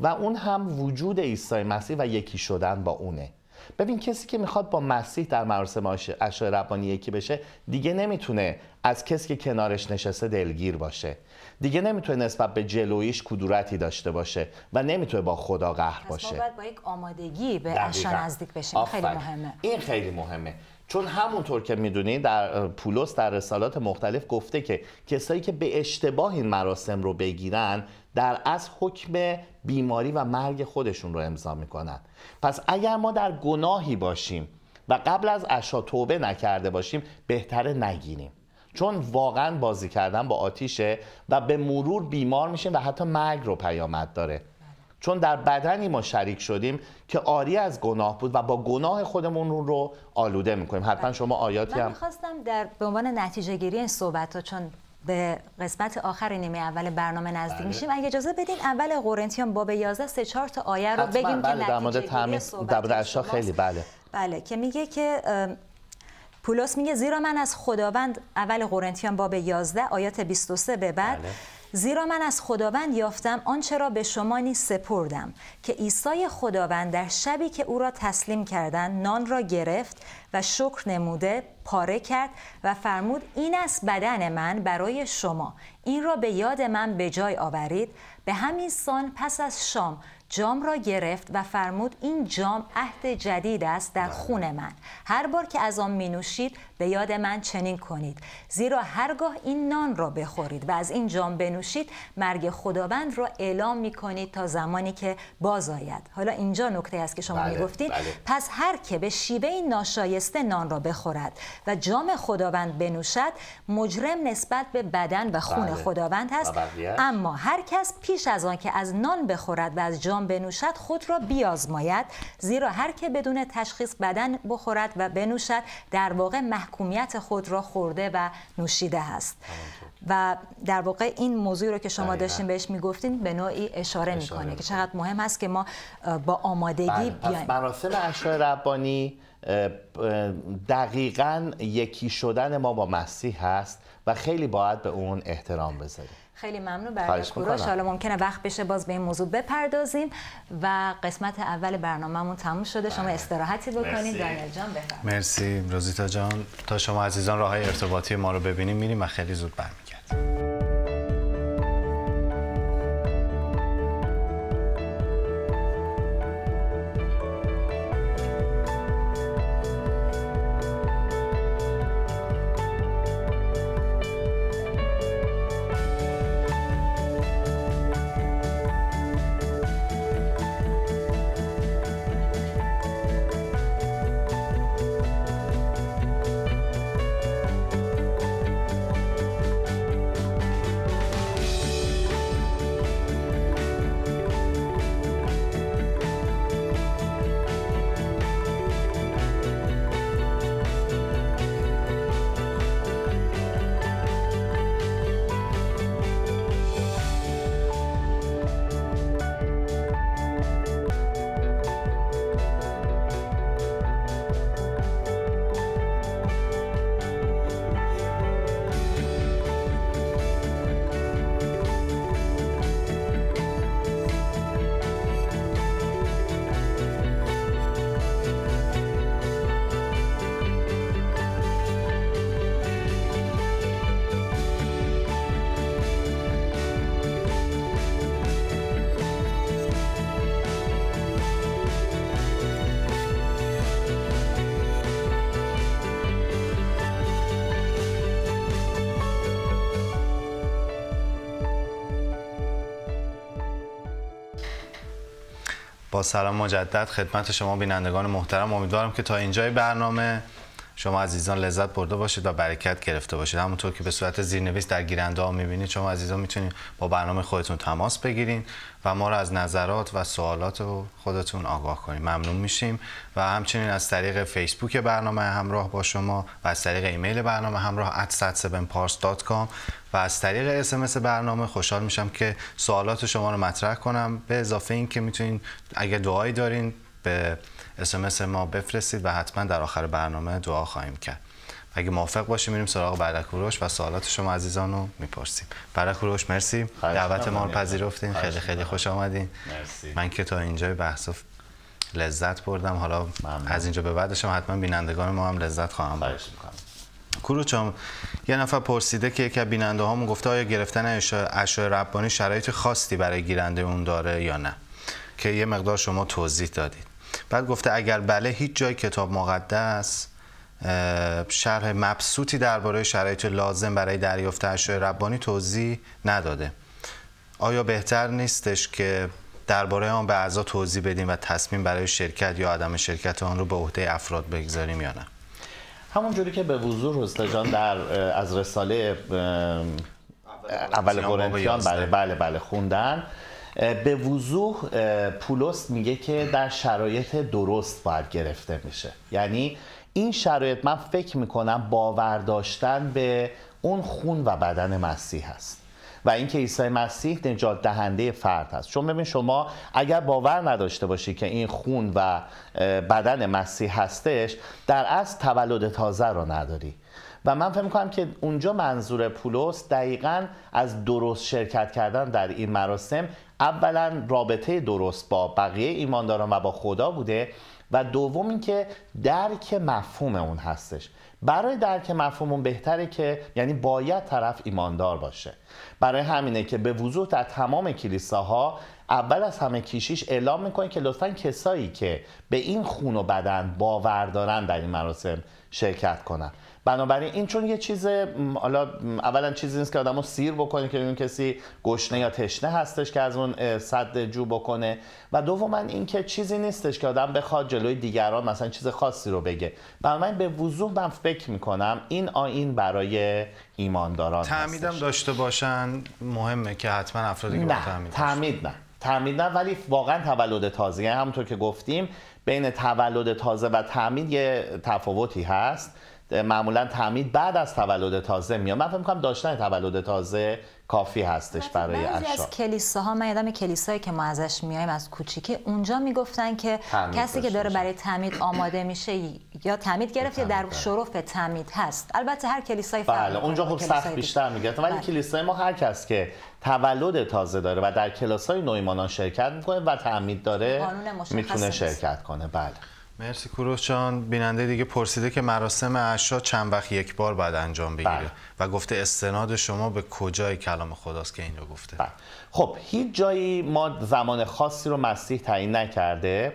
و اون هم وجود عیسی مسیح و یکی شدن با اونه ببین کسی که میخواد با مسیح در مراسم عشاء ربانی یکی بشه دیگه نمیتونه از کسی که کنارش نشسته دلگیر باشه دیگه نمیتونه نسبت به جلویش کدورتی داشته باشه و نمیتونه با خدا قهر باشه پس باید با یک آمادگی به عشاء نزدیک بشیم خیلی مهمه این خیلی مهمه چون همونطور که میدونید در پولس در رسالات مختلف گفته که کسایی که به اشتباه این مراسم رو بگیرن در از حکم بیماری و مرگ خودشون رو امضا میکنن پس اگر ما در گناهی باشیم و قبل از اشا توبه نکرده باشیم بهتره نگیریم چون واقعا بازی کردن با آتیشه و به مرور بیمار میشیم و حتی مرگ رو پیامد داره چون در بدنی ما شریک شدیم که آری از گناه بود و با گناه خودمون رو آلوده میکنیم حتما بله. شما آیاتی هم من میخواستم در به عنوان نتیجه گیری این صحبت ها چون به قسمت آخر نیمه اول برنامه نزدیک بله. میشیم اگه اجازه بدین اول قرنتیان باب 11 سه چهار تا آیه رو بگیم بله. که در گیری خیلی بله بله که میگه که پولس میگه زیرا من از خداوند اول قرنتیان باب 11 آیات 23 به بعد بله. زیرا من از خداوند یافتم آنچه را به شما نیز سپردم که عیسی خداوند در شبی که او را تسلیم کردند نان را گرفت و شکر نموده پاره کرد و فرمود این است بدن من برای شما این را به یاد من به جای آورید به همین سان پس از شام جام را گرفت و فرمود این جام عهد جدید است در بله. خون من هر بار که از آن می نوشید به یاد من چنین کنید زیرا هرگاه این نان را بخورید و از این جام بنوشید مرگ خداوند را اعلام کنید تا زمانی که باز آید حالا اینجا نکته است که شما بله، گفتید بله. پس هر که به شیبه این ناشایسته نان را بخورد و جام خداوند بنوشد مجرم نسبت به بدن و خون بله. خداوند هست اما هر کس پیش از آن که از نان بخورد و از جام بنوشد خود را بیازماید زیرا هر که بدون تشخیص بدن بخورد و بنوشد در واقع مح محکومیت خود را خورده و نوشیده هست و در واقع این موضوع رو که شما داشتین بهش میگفتین به نوعی اشاره, میکنه که چقدر مهم هست که ما با آمادگی بله، بیایم پس مراسم عشای ربانی دقیقا یکی شدن ما با مسیح هست و خیلی باید به اون احترام بذاریم خیلی ممنون برای کوروش حالا ممکنه وقت بشه باز به این موضوع بپردازیم و قسمت اول برنامهمون تموم شده شما بله. استراحتی بکنید دانیل جان بفرمایید مرسی روزیتا جان تا شما عزیزان راه ارتباطی ما رو ببینیم میریم و خیلی زود برمیگردیم سلام مجدد خدمت شما بینندگان محترم امیدوارم که تا اینجای برنامه شما عزیزان لذت برده باشید و برکت گرفته باشید همونطور که به صورت زیرنویس در گیرنده ها میبینید شما عزیزان میتونید با برنامه خودتون تماس بگیرید و ما رو از نظرات و سوالات خودتون آگاه کنید ممنون میشیم و همچنین از طریق فیسبوک برنامه همراه با شما و از طریق ایمیل برنامه همراه at از طریق اسمس برنامه خوشحال میشم که سوالات شما رو مطرح کنم به اضافه این که میتونین اگه دعایی دارین به اسمس ما بفرستید و حتما در آخر برنامه دعا خواهیم کرد اگه موافق باشیم میریم سراغ برک و سوالات شما عزیزان رو میپرسیم برک مرسی دعوت ما رو پذیرفتین خیلی خیلی خوش آمدین مرسی. من که تا اینجا بحث لذت بردم حالا از اینجا به بعدش هم حتما بینندگان ما هم لذت خواهم برد کروچام یه نفر پرسیده که یکی از بیننده هامون گفته آیا گرفتن اشعه ربانی شرایط خاصی برای گیرنده اون داره یا نه که یه مقدار شما توضیح دادید بعد گفته اگر بله هیچ جای کتاب مقدس شرح مبسوطی درباره شرایط لازم برای دریافت اشعه ربانی توضیح نداده آیا بهتر نیستش که درباره آن به اعضا توضیح بدیم و تصمیم برای شرکت یا عدم شرکت آن رو به عهده افراد بگذاریم یا نه همونجوری که به وضوح جان در از رساله اول قرنتیان بله بله بله خوندن به وضوح پولس میگه که در شرایط درست باید گرفته میشه یعنی این شرایط من فکر میکنم باور داشتن به اون خون و بدن مسیح هست و اینکه عیسی مسیح نجات دهنده فرد هست چون ببین شما اگر باور نداشته باشی که این خون و بدن مسیح هستش در اصل تولد تازه رو نداری و من فکر میکنم که اونجا منظور پولس دقیقا از درست شرکت کردن در این مراسم اولا رابطه درست با بقیه ایمانداران و با خدا بوده و دوم اینکه درک مفهوم اون هستش برای درک مفهومون بهتره که یعنی باید طرف ایماندار باشه برای همینه که به وضوح در تمام کلیساها اول از همه کیشیش اعلام میکنه که لطفا کسایی که به این خون و بدن باور دارن در این مراسم شرکت کنن بنابراین این چون یه چیز حالا اولا چیزی نیست که آدمو سیر بکنه که اون کسی گشنه یا تشنه هستش که از اون صد جو بکنه و دوما اینکه چیزی نیستش که آدم بخواد جلوی دیگران مثلا چیز خاصی رو بگه بنابراین به وضوح من فکر میکنم این آین برای ایمانداران تعمیدم داشته باشن مهمه که حتما افرادی که نه تعمید, تعمید نه تعمید نه ولی واقعا تولد تازه یعنی همونطور که گفتیم بین تولد تازه و تعمید یه تفاوتی هست معمولا تعمید بعد از تولد تازه میاد من فکر میکنم داشتن تولد تازه کافی هستش بله، برای اشا از کلیساها من یادم کلیسایی که ما ازش میایم از کوچیکی اونجا میگفتن که کسی که داره برای تعمید آماده میشه یا تعمید گرفت یا در شرف تعمید هست البته هر کلیسای فرق بله اونجا خب سخت بیشتر میگرفت ولی بله. کلیسای ما هر کس که تولد تازه داره و در کلاسای نویمانان شرکت میکنه و تعمید داره میتونه شرکت کنه بله مرسی کوروش جان بیننده دیگه پرسیده که مراسم عشا چند وقت یک بار بعد انجام بگیره بله. و گفته استناد شما به کجای کلام خداست که این رو گفته بله. خب هیچ جایی ما زمان خاصی رو مسیح تعیین نکرده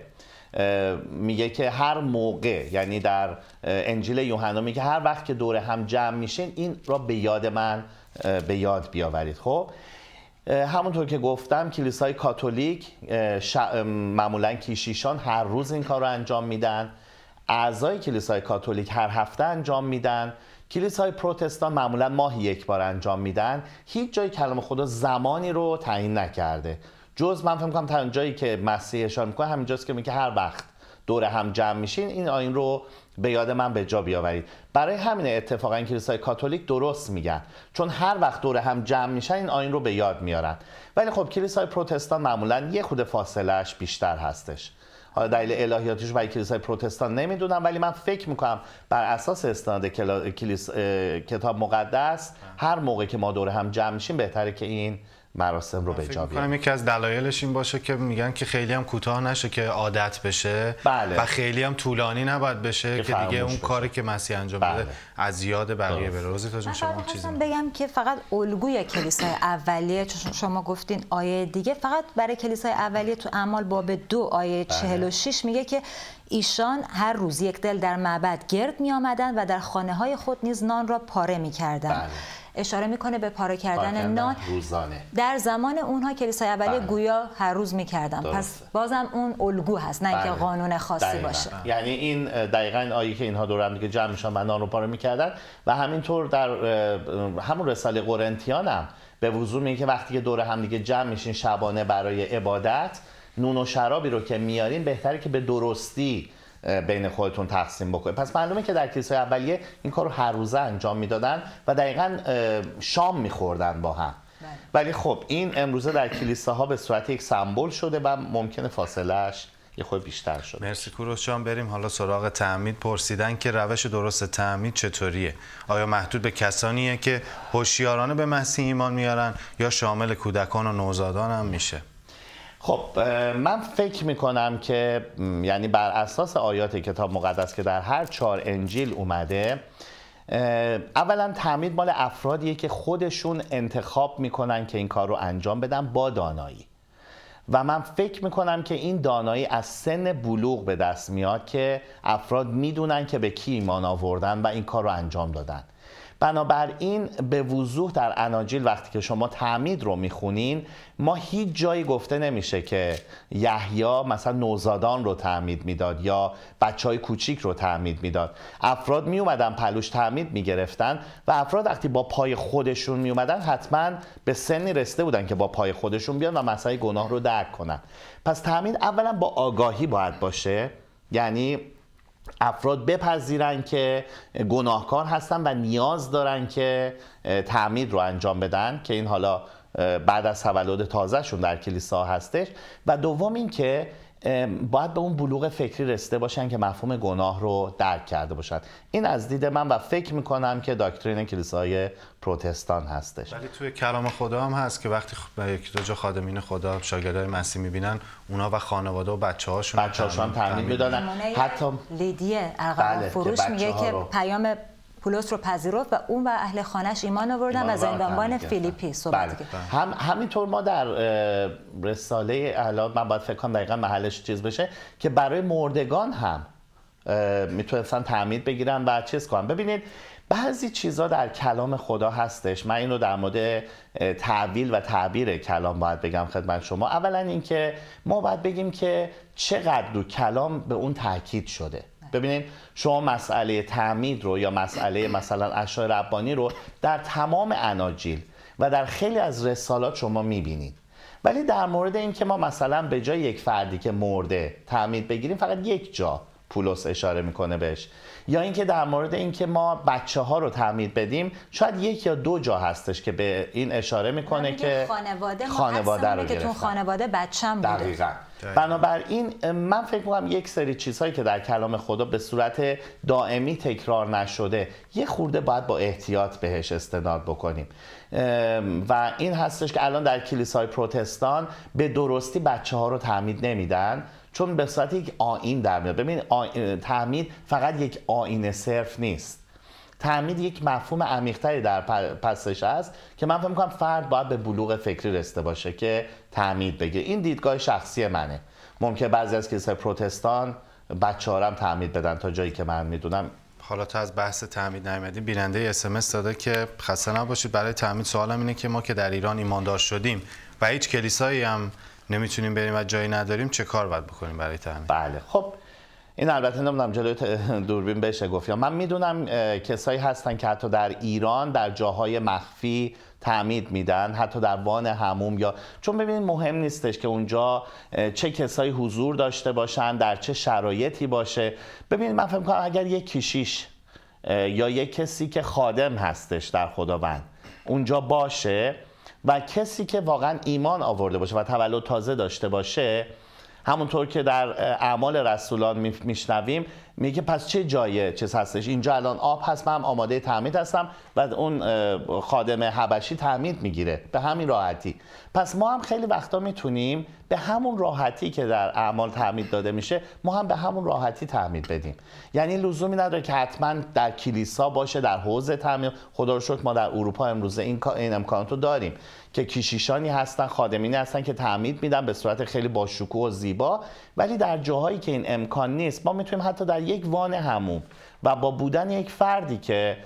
میگه که هر موقع یعنی در انجیل یوحنا میگه هر وقت که دوره هم جمع میشین این را به یاد من به یاد بیاورید خب همونطور که گفتم کلیسای کاتولیک معمولا کیشیشان هر روز این کار رو انجام میدن اعضای کلیسای کاتولیک هر هفته انجام میدن کلیسای پروتستان معمولا ماهی یک بار انجام میدن هیچ جای کلام خدا زمانی رو تعیین نکرده جز من فکر میکنم تنها جایی که مسیح اشاره میکنه همینجاست که میگه هر وقت دور هم جمع میشین این آین رو به یاد من به جا بیاورید برای همین اتفاقا کلیسای کاتولیک درست میگن چون هر وقت دور هم جمع میشن این آین رو به یاد میارن ولی خب کلیسای پروتستان معمولا یه خود فاصلهش بیشتر هستش حالا دلیل الهیاتیش برای کلیسای پروتستان نمیدونم ولی من فکر میکنم بر اساس استناد کلا... کلیس... کتاب مقدس هر موقع که ما دور هم جمع میشیم بهتره که این مراسم رو به جا یکی از دلایلش این باشه که میگن که خیلی هم کوتاه نشه که عادت بشه بله. و خیلی هم طولانی نباید بشه که, دیگه اون کاری که مسیح انجام بله. بده از یاد بقیه بره روزی تا شما چیزی بگم که فقط الگوی کلیسای اولیه چون شما گفتین آیه دیگه فقط برای کلیسای اولیه تو اعمال باب دو آیه 46 بله. میگه که ایشان هر روز یک دل در معبد گرد می آمدن و در خانه های خود نیز نان را پاره می کردن. بله. اشاره میکنه به پاره کردن نان روزانه در زمان اونها کلیسای اولیه بله. گویا هر روز میکردن پس بازم اون الگو هست نه که بله. قانون خاصی باشه یعنی این دقیقا آیه که اینها دور هم دیگه جمع میشن و نان رو پاره میکردن و همینطور در همون رساله قرنتیان هم به وضوع میگه که وقتی که دور هم دیگه جمع میشین شبانه برای عبادت نون و شرابی رو که میارین بهتره که به درستی بین خودتون تقسیم بکنید پس معلومه که در کلیسای اولیه این کار رو هر روزه انجام میدادن و دقیقا شام میخوردن با هم بله. ولی خب این امروزه در کلیساها به صورت یک سمبل شده و ممکنه فاصلهش یه خود بیشتر شده مرسی کوروش جان بریم حالا سراغ تعمید پرسیدن که روش درست تعمید چطوریه آیا محدود به کسانیه که هوشیارانه به مسیح ایمان میارن یا شامل کودکان و نوزادان هم میشه خب من فکر کنم که یعنی بر اساس آیات کتاب مقدس که در هر چهار انجیل اومده اولا تعمید مال افرادیه که خودشون انتخاب میکنن که این کار رو انجام بدن با دانایی و من فکر میکنم که این دانایی از سن بلوغ به دست میاد که افراد میدونن که به کی ایمان آوردن و این کار رو انجام دادن بنابراین به وضوح در اناجیل وقتی که شما تعمید رو میخونین ما هیچ جایی گفته نمیشه که یحیی مثلا نوزادان رو تعمید میداد یا بچه های کوچیک رو تعمید میداد افراد میومدن پلوش تعمید میگرفتن و افراد وقتی با پای خودشون میومدن حتما به سنی رسیده بودن که با پای خودشون بیان و مسئله گناه رو درک کنن پس تعمید اولا با آگاهی باید باشه یعنی افراد بپذیرن که گناهکار هستن و نیاز دارن که تعمید رو انجام بدن که این حالا بعد از تولد تازهشون در کلیسا هستش و دوم اینکه باید به اون بلوغ فکری رسیده باشن که مفهوم گناه رو درک کرده باشن این از دید من و فکر میکنم که داکترین کلیسای پروتستان هستش ولی توی کلام خدا هم هست که وقتی به یک دو جا خادمین خدا شاگردای مسیح میبینن اونا و خانواده و بچه هاشون بچه هاشون تعمیم میدادن حتی لیدیه بله، ارقام فروش میگه که پیام پولس رو پذیرفت و اون و اهل خانش ایمان آوردن و زندانبان فیلیپی بله، صحبت بله. هم همینطور ما در رساله اعلا من باید فکر کنم دقیقا محلش چیز بشه که برای مردگان هم میتونستن تعمید بگیرن و چیز کنن ببینید بعضی چیزا در کلام خدا هستش من اینو در مورد تعویل و تعبیر کلام باید بگم خدمت شما اولا اینکه ما باید بگیم که چقدر دو کلام به اون تاکید شده ببینید شما مسئله تعمید رو یا مسئله مثلا اشای ربانی رو در تمام اناجیل و در خیلی از رسالات شما میبینید ولی در مورد اینکه ما مثلا به جای یک فردی که مرده تعمید بگیریم فقط یک جا پولس اشاره میکنه بهش یا اینکه در مورد اینکه ما بچه ها رو تعمید بدیم شاید یک یا دو جا هستش که به این اشاره میکنه که خانواده خانواده رو که تو خانواده بچم بوده بنابراین من فکر میکنم یک سری چیزهایی که در کلام خدا به صورت دائمی تکرار نشده یه خورده باید با احتیاط بهش استناد بکنیم و این هستش که الان در کلیسای پروتستان به درستی بچه ها رو تعمید نمیدن چون به صورت یک آین در میاد ببین تعمید فقط یک آین صرف نیست تعمید یک مفهوم عمیقتری در پسش است که من فکر میکنم فرد باید به بلوغ فکری رسته باشه که تعمید بگه این دیدگاه شخصی منه ممکن بعضی از کلیسای پروتستان بچه‌هارم تعمید بدن تا جایی که من میدونم حالا تا از بحث تعمید نیومدیم بیننده اسمس داده که خسته نباشید برای تعمید سوالم اینه که ما که در ایران ایماندار شدیم و هیچ کلیسایی هم نمیتونیم بریم و جایی نداریم چه کار باید بکنیم برای تامین بله خب این البته نمیدونم جلوی دوربین بشه گفت من میدونم کسایی هستن که حتی در ایران در جاهای مخفی تعمید میدن حتی در وان هموم یا چون ببینید مهم نیستش که اونجا چه کسایی حضور داشته باشن در چه شرایطی باشه ببینید من فکر کنم اگر یک کشیش یا یک کسی که خادم هستش در خداوند اونجا باشه و کسی که واقعا ایمان آورده باشه و تولد تازه داشته باشه همونطور که در اعمال رسولان میشنویم میگه پس چه جای چه هستش اینجا الان آب هست من آماده تعمید هستم و اون خادم حبشی تعمید میگیره به همین راحتی پس ما هم خیلی وقتا میتونیم به همون راحتی که در اعمال تعمید داده میشه ما هم به همون راحتی تعمید بدیم یعنی لزومی نداره که حتما در کلیسا باشه در حوزه تعمید خدا رو شکر ما در اروپا امروزه این این امکانات رو داریم که کیشیشانی هستن خادمینی هستن که تعمید میدن به صورت خیلی باشکوه و زیبا ولی در جاهایی که این امکان نیست ما میتونیم حتی در یک وان همون و با بودن یک فردی که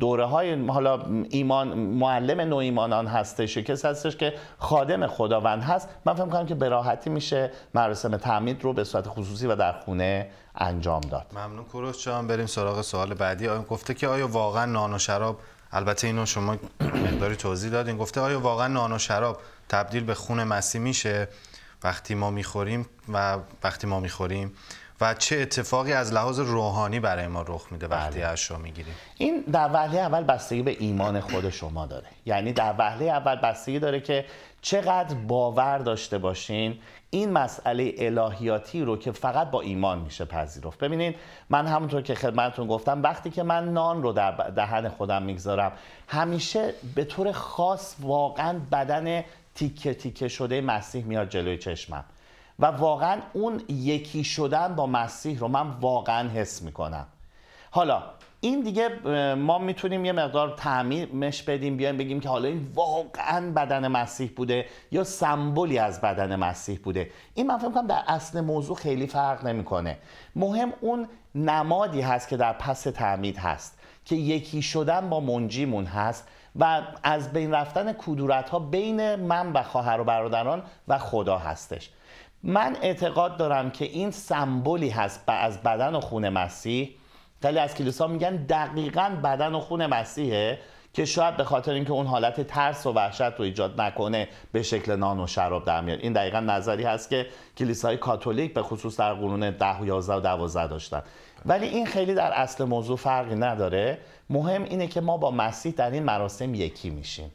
دوره های حالا ایمان معلم نو ایمانان هستش کسی هستش که خادم خداوند هست من فکر کنم که به راحتی میشه مراسم تعمید رو به صورت خصوصی و در خونه انجام داد ممنون کروش جان بریم سراغ سوال بعدی آیا گفته که آیا واقعا نان و شراب البته اینو شما مقداری توضیح دادین گفته آیا واقعا نان و شراب تبدیل به خون مسی میشه وقتی ما میخوریم و وقتی ما میخوریم و چه اتفاقی از لحاظ روحانی برای ما رخ میده وقتی اشرا بله. میگیریم این در وهله اول بستگی به ایمان خود شما داره یعنی در وهله اول بستگی داره که چقدر باور داشته باشین این مسئله الهیاتی رو که فقط با ایمان میشه پذیرفت ببینید من همونطور که خدمتتون گفتم وقتی که من نان رو در دهن خودم میگذارم همیشه به طور خاص واقعا بدن تیکه تیکه شده مسیح میاد جلوی چشمم و واقعا اون یکی شدن با مسیح رو من واقعا حس میکنم حالا این دیگه ما میتونیم یه مقدار تعمیمش بدیم بیایم بگیم که حالا این واقعا بدن مسیح بوده یا سمبولی از بدن مسیح بوده این من فکر میکنم در اصل موضوع خیلی فرق نمیکنه مهم اون نمادی هست که در پس تعمید هست که یکی شدن با منجیمون هست و از بین رفتن کدورت ها بین من و خواهر و برادران و خدا هستش من اعتقاد دارم که این سمبولی هست از بدن و خون مسیح خیلی از کلیسا میگن دقیقا بدن و خون مسیحه که شاید به خاطر اینکه اون حالت ترس و وحشت رو ایجاد نکنه به شکل نان و شراب در میاد این دقیقا نظری هست که کلیسای کاتولیک به خصوص در قرون ده و یازده و داشتن ولی این خیلی در اصل موضوع فرقی نداره مهم اینه که ما با مسیح در این مراسم یکی میشیم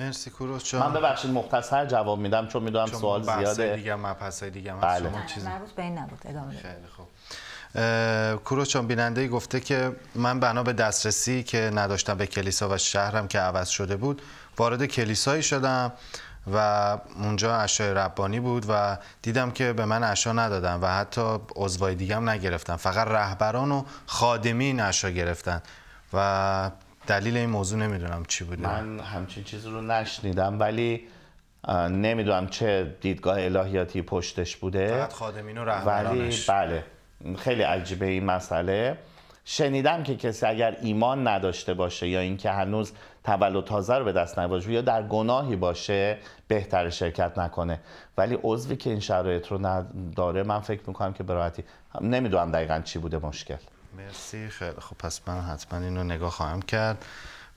مرسی کوروش جان من ببخشید مختصر جواب میدم چون میدونم سوال زیاده دیگه مبحثای دیگه من بله. شما چیزی مربوط به این نبود ادامه خیلی خوب کوروش جان بیننده گفته که من بنا به دسترسی که نداشتم به کلیسا و شهرم که عوض شده بود وارد کلیسایی شدم و اونجا اشای ربانی بود و دیدم که به من اشا ندادن و حتی عضوای هم نگرفتن فقط رهبران و خادمین اشا گرفتن و دلیل این موضوع نمیدونم چی بوده من همچین چیزی رو نشنیدم ولی نمیدونم چه دیدگاه الهیاتی پشتش بوده فقط خادمین و ولی بله خیلی عجیبه این مسئله شنیدم که کسی اگر ایمان نداشته باشه یا اینکه هنوز تولد تازه رو به دست نیاورده یا در گناهی باشه بهتر شرکت نکنه ولی عضوی که این شرایط رو نداره من فکر میکنم که به راحتی نمیدونم دقیقا چی بوده مشکل مرسی خیلی خب پس من حتما اینو نگاه خواهم کرد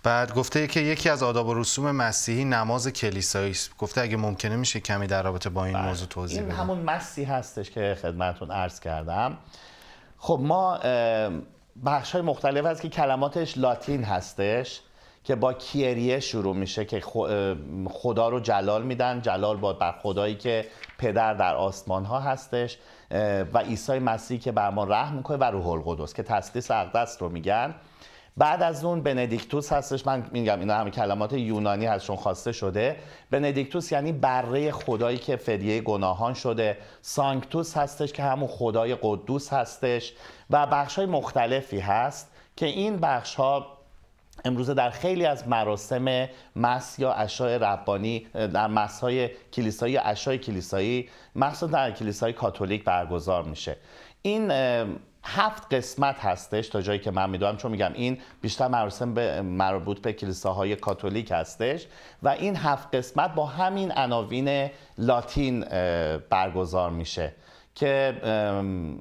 بعد گفته که یکی از آداب و رسوم مسیحی نماز کلیسایی است گفته اگه ممکنه میشه کمی در رابطه با این بله. موضوع توضیح این همون مسیح هستش که خدمتون عرض کردم خب ما بخش های مختلف هست که کلماتش لاتین هستش که با کیریه شروع میشه که خدا رو جلال میدن جلال با بر خدایی که پدر در آسمان ها هستش و عیسی مسیح که بر ما رحم میکنه و روح القدس که تسلیس اقدس رو میگن بعد از اون بندیکتوس هستش من میگم اینا همه کلمات یونانی ازشون خواسته شده بندیکتوس یعنی بره خدایی که فدیه گناهان شده سانکتوس هستش که همون خدای قدوس هستش و بخش های مختلفی هست که این بخش ها امروزه در خیلی از مراسم مس یا عشای ربانی در مسهای کلیسایی یا اشای کلیسایی مخصوصا در کلیسای کاتولیک برگزار میشه این هفت قسمت هستش تا جایی که من میدونم چون میگم این بیشتر مراسم به مربوط به کلیساهای کاتولیک هستش و این هفت قسمت با همین عناوین لاتین برگزار میشه که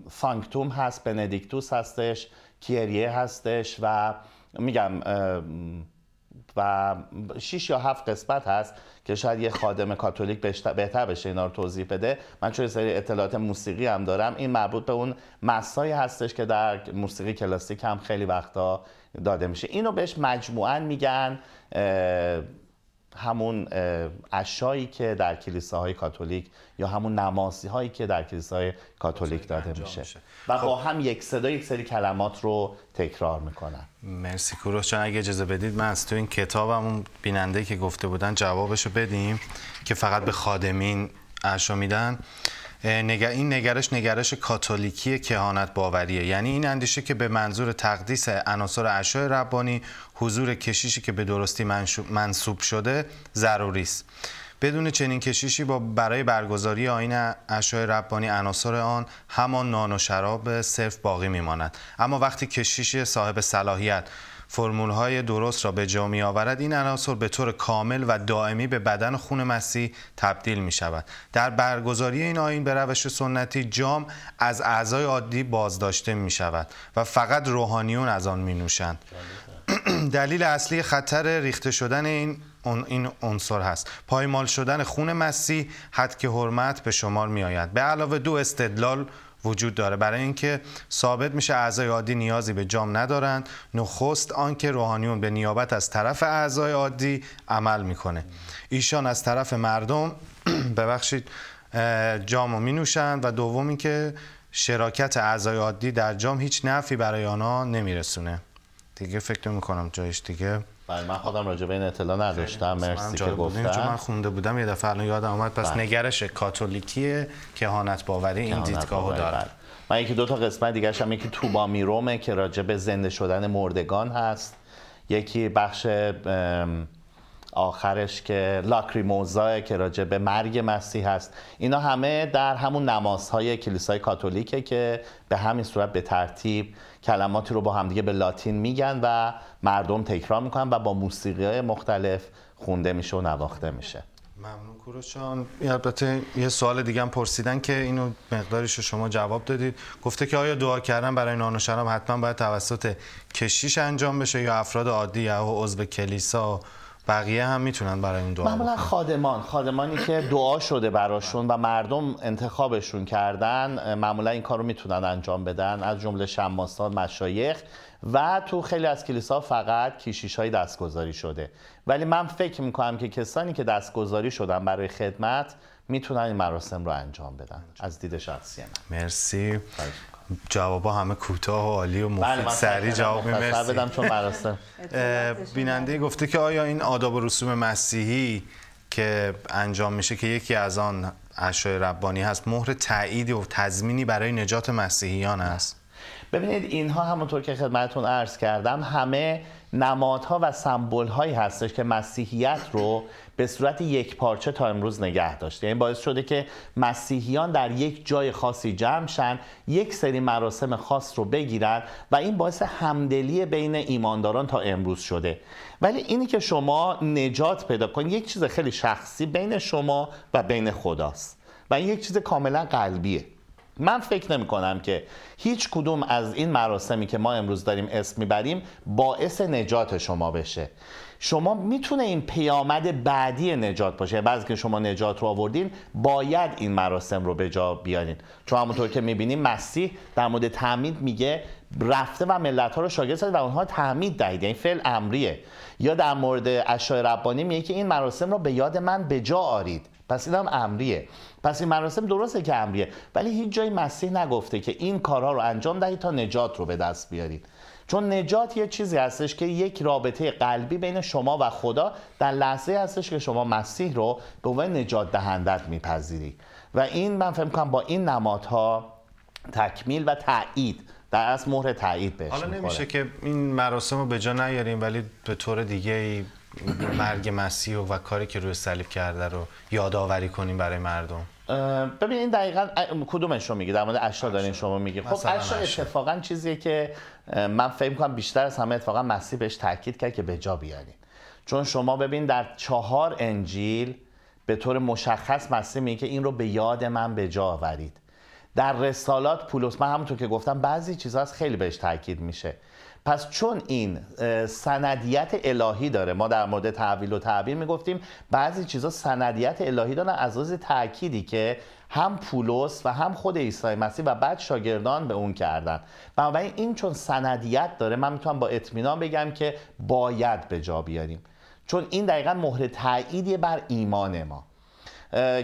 فانکتوم هست بندیکتوس هستش کیریه هستش و میگم و 6 یا هفت قسمت هست که شاید یه خادم کاتولیک بهتر بشه اینا رو توضیح بده من چون سری اطلاعات موسیقی هم دارم این مربوط به اون مسایی هستش که در موسیقی کلاسیک هم خیلی وقتا داده میشه اینو بهش مجموعا میگن همون اشایی که در کلیساهای کاتولیک یا همون نماسی هایی که در کلیساهای کاتولیک داده میشه. و خب. با هم یک صدا یک سری کلمات رو تکرار میکنن مرسی کوروش چون اگه اجازه بدید من از تو این کتابم اون بیننده که گفته بودن جوابشو بدیم که فقط به خادمین اشا میدن نگر... این نگرش نگرش کاتولیکی کهانت باوریه یعنی این اندیشه که به منظور تقدیس عناصر اشای ربانی حضور کشیشی که به درستی منصوب شده ضروری است بدون چنین کشیشی با برای برگزاری آین اشای ربانی عناصر آن همان نان و شراب صرف باقی میماند اما وقتی کشیش صاحب صلاحیت فرمولهای درست را به جا می آورد این عناصر به طور کامل و دائمی به بدن خون مسیح تبدیل می شود در برگزاری این آین به روش سنتی جام از اعضای عادی بازداشته می شود و فقط روحانیون از آن می نوشند دلیل اصلی خطر ریخته شدن این این عنصر هست پایمال شدن خون مسیح حد که حرمت به شمار می آید به علاوه دو استدلال وجود داره برای اینکه ثابت میشه اعضای عادی نیازی به جام ندارند نخست آنکه روحانیون به نیابت از طرف اعضای عادی عمل میکنه ایشان از طرف مردم ببخشید جامو می نوشند و دوم اینکه شراکت اعضای عادی در جام هیچ نفعی برای آنها نمیرسونه دیگه فکر میکنم جایش دیگه بله من خودم راجع به این اطلاع نداشتم مرسی که گفتم چون من خونده بودم یه دفعه الان یادم اومد پس بله. نگرش کاتولیکیه کهانت باوری این دیدگاهو داره بله. من یکی دو تا قسمت دیگه هم یکی توبا میرومه که راجع به زنده شدن مردگان هست یکی بخش آخرش که لاکریموزا که راجع به مرگ مسیح هست اینا همه در همون نمازهای کلیسای کاتولیکه که به همین صورت به ترتیب کلماتی رو با همدیگه به لاتین میگن و مردم تکرار میکنن و با موسیقی های مختلف خونده میشه و نواخته میشه ممنون کوروشان البته یه سوال دیگه هم پرسیدن که اینو مقداریش رو شما جواب دادید گفته که آیا دعا کردن برای نان و شراب حتما باید توسط کشیش انجام بشه یا افراد عادی یا عضو کلیسا بقیه هم میتونن برای اون دعا معمولا خادمان خادمانی که دعا شده براشون و مردم انتخابشون کردن معمولا این کار رو میتونن انجام بدن از جمله شماستان، مشایخ و تو خیلی از کلیسا فقط کیشیش های دستگذاری شده ولی من فکر میکنم که کسانی که دستگذاری شدن برای خدمت میتونن این مراسم رو انجام بدن از دید شخصی من مرسی جوابا همه کوتاه و عالی و مفید بله، سریع جواب مرسی بدم چون بیننده گفته که آیا این آداب و رسوم مسیحی که انجام میشه که یکی از آن اشای ربانی هست مهر تایید و تضمینی برای نجات مسیحیان است ببینید اینها همونطور که خدمتون عرض کردم همه نمادها و سمبل هایی هستش که مسیحیت رو به صورت یک پارچه تا امروز نگه داشته یعنی باعث شده که مسیحیان در یک جای خاصی جمع شن یک سری مراسم خاص رو بگیرن و این باعث همدلی بین ایمانداران تا امروز شده ولی اینی که شما نجات پیدا کنید یک چیز خیلی شخصی بین شما و بین خداست و این یک چیز کاملا قلبیه من فکر نمی کنم که هیچ کدوم از این مراسمی که ما امروز داریم اسم میبریم باعث نجات شما بشه شما میتونه این پیامد بعدی نجات باشه یعنی بعضی که شما نجات رو آوردین باید این مراسم رو به جا بیارین چون همونطور که میبینیم مسیح در مورد تعمید میگه رفته و ملت ها رو شاگرد ساده و اونها تعمید دهید یعنی فعل امریه یا در مورد اشای ربانی میگه که این مراسم رو به یاد من به جا آرید پس این هم امریه پس این مراسم درسته که امریه ولی هیچ جای مسیح نگفته که این کارها رو انجام دهید تا نجات رو به دست بیارید چون نجات یه چیزی هستش که یک رابطه قلبی بین شما و خدا در لحظه هستش که شما مسیح رو به عنوان نجات دهندت میپذیری و این من فکر کنم با این نمادها تکمیل و تایید در از مهر تایید بهش حالا نمیشه که این مراسم رو به جا نیاریم ولی به طور دیگه مرگ مسیح و, و کاری که روی صلیب کرده رو یادآوری کنیم برای مردم ببین دقیقا کدومش رو میگه در مورد دارین شما میگی خب اشا اتفاقا چیزیه که من فکر میکنم بیشتر از همه اتفاقا مسیح بهش تاکید کرد که به جا بیارین چون شما ببین در چهار انجیل به طور مشخص مسیح میگه که این رو به یاد من به جا آورید در رسالات پولس من همونطور که گفتم بعضی چیزها خیلی بهش تاکید میشه پس چون این سندیت الهی داره ما در مورد تحویل و تعبیر میگفتیم بعضی چیزا سندیت الهی دارن از روز تأکیدی که هم پولس و هم خود عیسی مسیح و بعد شاگردان به اون کردن بنابراین این چون سندیت داره من میتونم با اطمینان بگم که باید به جا بیاریم چون این دقیقا مهر تاییدیه بر ایمان ما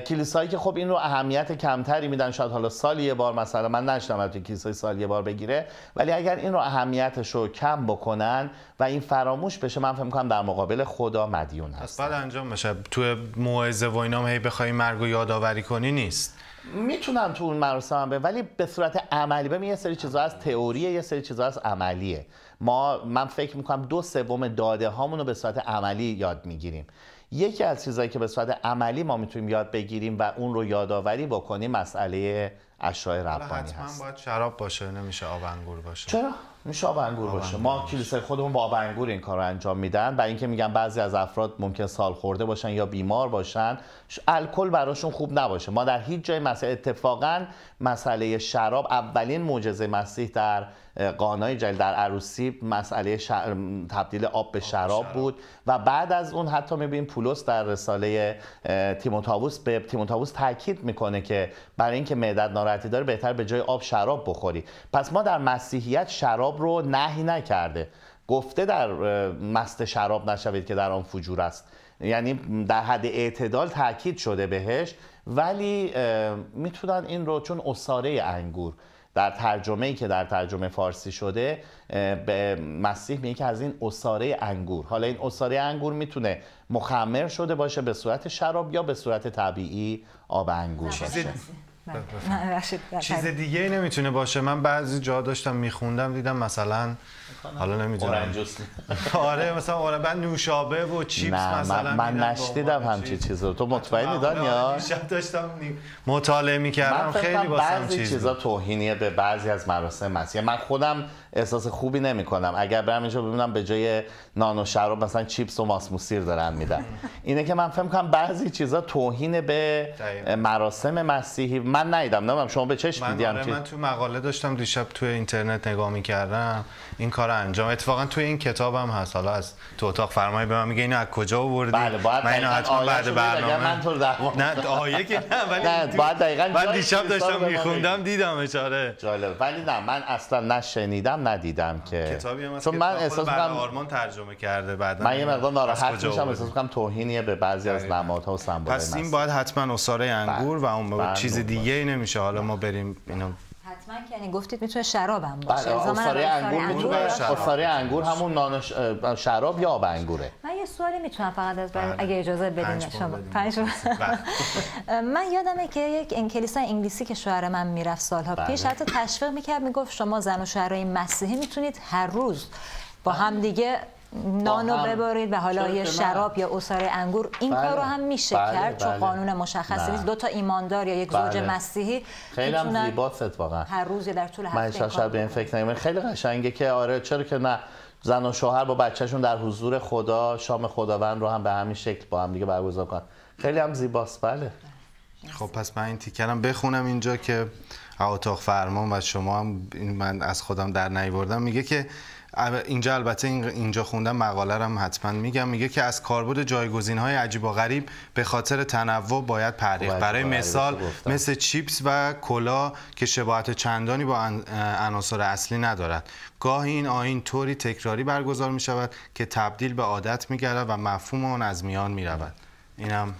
کلیسایی که خب این رو اهمیت کمتری میدن شاید حالا سالی یه بار مثلا من نشنم البته کلیسای سال یه بار بگیره ولی اگر این رو اهمیتش رو کم بکنن و این فراموش بشه من فکر کنم در مقابل خدا مدیون هست بعد انجام بشه تو موعظه و اینا هی بخوای مرگ و یادآوری کنی نیست میتونم تو اون مراسم به ولی به صورت عملی ببین یه سری چیزا از تئوریه یه سری چیزا از عملیه ما من فکر میکنم دو سوم داده به صورت عملی یاد میگیریم یکی از چیزهایی که به صورت عملی ما میتونیم یاد بگیریم و اون رو یادآوری بکنیم مسئله اشای ربانی حتما باید شراب باشه نمیشه آب انگور باشه چرا میشه آب انگور باشه ما کلیسای خودمون با آب انگور این کار انجام میدن و اینکه میگن بعضی از افراد ممکن سال خورده باشن یا بیمار باشن الکل براشون خوب نباشه ما در هیچ جای مسئله اتفاقا مسئله شراب اولین معجزه مسیح در قانای جل در عروسی مسئله شر... تبدیل آب به شراب, بود و بعد از اون حتی میبینیم پولس در رساله تیموتائوس به تیموتائوس تاکید میکنه که برای اینکه معدت ناراحتی داره بهتر به جای آب شراب بخوری پس ما در مسیحیت شراب رو نهی نکرده گفته در مست شراب نشوید که در آن فجور است یعنی در حد اعتدال تاکید شده بهش ولی میتونن این رو چون اصاره انگور در ترجمه ای که در ترجمه فارسی شده به مسیح میگه که از این اصاره انگور حالا این اصاره انگور میتونه مخمر شده باشه به صورت شراب یا به صورت طبیعی آب انگور باشه بله. چیز دیگه ای نمیتونه باشه من بعضی جا داشتم میخوندم دیدم مثلا حالا نمیدونم آره مثلا آره من نوشابه و چیپس نه مثلا من نشدیدم همچی رو تو مطمئنی آره، دانیا آره، شب داشتم مطالعه میکردم خیلی واسم بعضی چیزا توهینیه به بعضی از مراسم مسیح یعنی من خودم احساس خوبی نمیکنم اگر برم اینجا ببینم به جای نانو شراب مثلا چیپس و ماسموسیر دارن میدن اینه که من فهم کنم بعضی چیزا توهین به مراسم مسیحی من نیدم نمیدونم شما به چشم دیدم آره، من تو مقاله داشتم دیشب تو اینترنت نگاه میکردم این کار انجام اتفاقا توی این کتابم هست حالا از تو اتاق فرمایی به من میگه اینو از کجا آوردی بله باید من اینو حتما بعد برنامه من تو نه آیه نه ولی بعد دقیقاً من دیشب داشتم میخوندم دیدم اشاره جالب ولی نه من اصلا نشنیدم ندیدم که کتابی من احساس آرمان ترجمه کرده بعد من یه مقدار ناراحت میشم احساس میکنم توهینیه به بعضی از نمادها و سمبولای پس این باید حتما اصاره بله. انگور و اون بله، چیز دیگه ای نمیشه حالا ما بریم اینو حتما که یعنی گفتید میتونه شراب هم باشه بله، اصاره انگور میتونه اصاره انگور همون نان شراب یا آب انگوره من یه سوالی میتونم فقط از اگه اجازه بدین شما پنج من یادمه که یک انکلیسا انگلیسی که شوهر من میرفت سالها پیش حتی تشویق میکرد میگفت شما زن و مسیحی میتونید هر روز با هم دیگه نانو ببرید و حالا یه شراب یا اوسار انگور این بله. کار رو بله. هم میشه بله، کرد چون بله. قانون مشخصی نیست دو تا ایماندار یا یک زوج مسیحی خیلی هم زیباست واقعا هر روز در طول هفته من شب به این فکر نمیکنم خیلی قشنگه که آره چرا که نه زن و شوهر با بچهشون در حضور خدا شام خداوند رو هم به همین شکل با هم دیگه برگزار کن خیلی هم زیباست بله خب پس من این تیکرم بخونم اینجا که اتاق فرمان و شما هم من از خودم در نیوردم میگه که اینجا البته اینجا خوندم مقاله هم حتما میگم میگه که از کاربود جایگزین های عجیب و غریب به خاطر تنوع باید پریخ برای مثال مثل چیپس و کلا که شباهت چندانی با عناصر اصلی ندارد گاهی این آین طوری تکراری برگزار می شود که تبدیل به عادت می و مفهوم آن از میان می رود اینم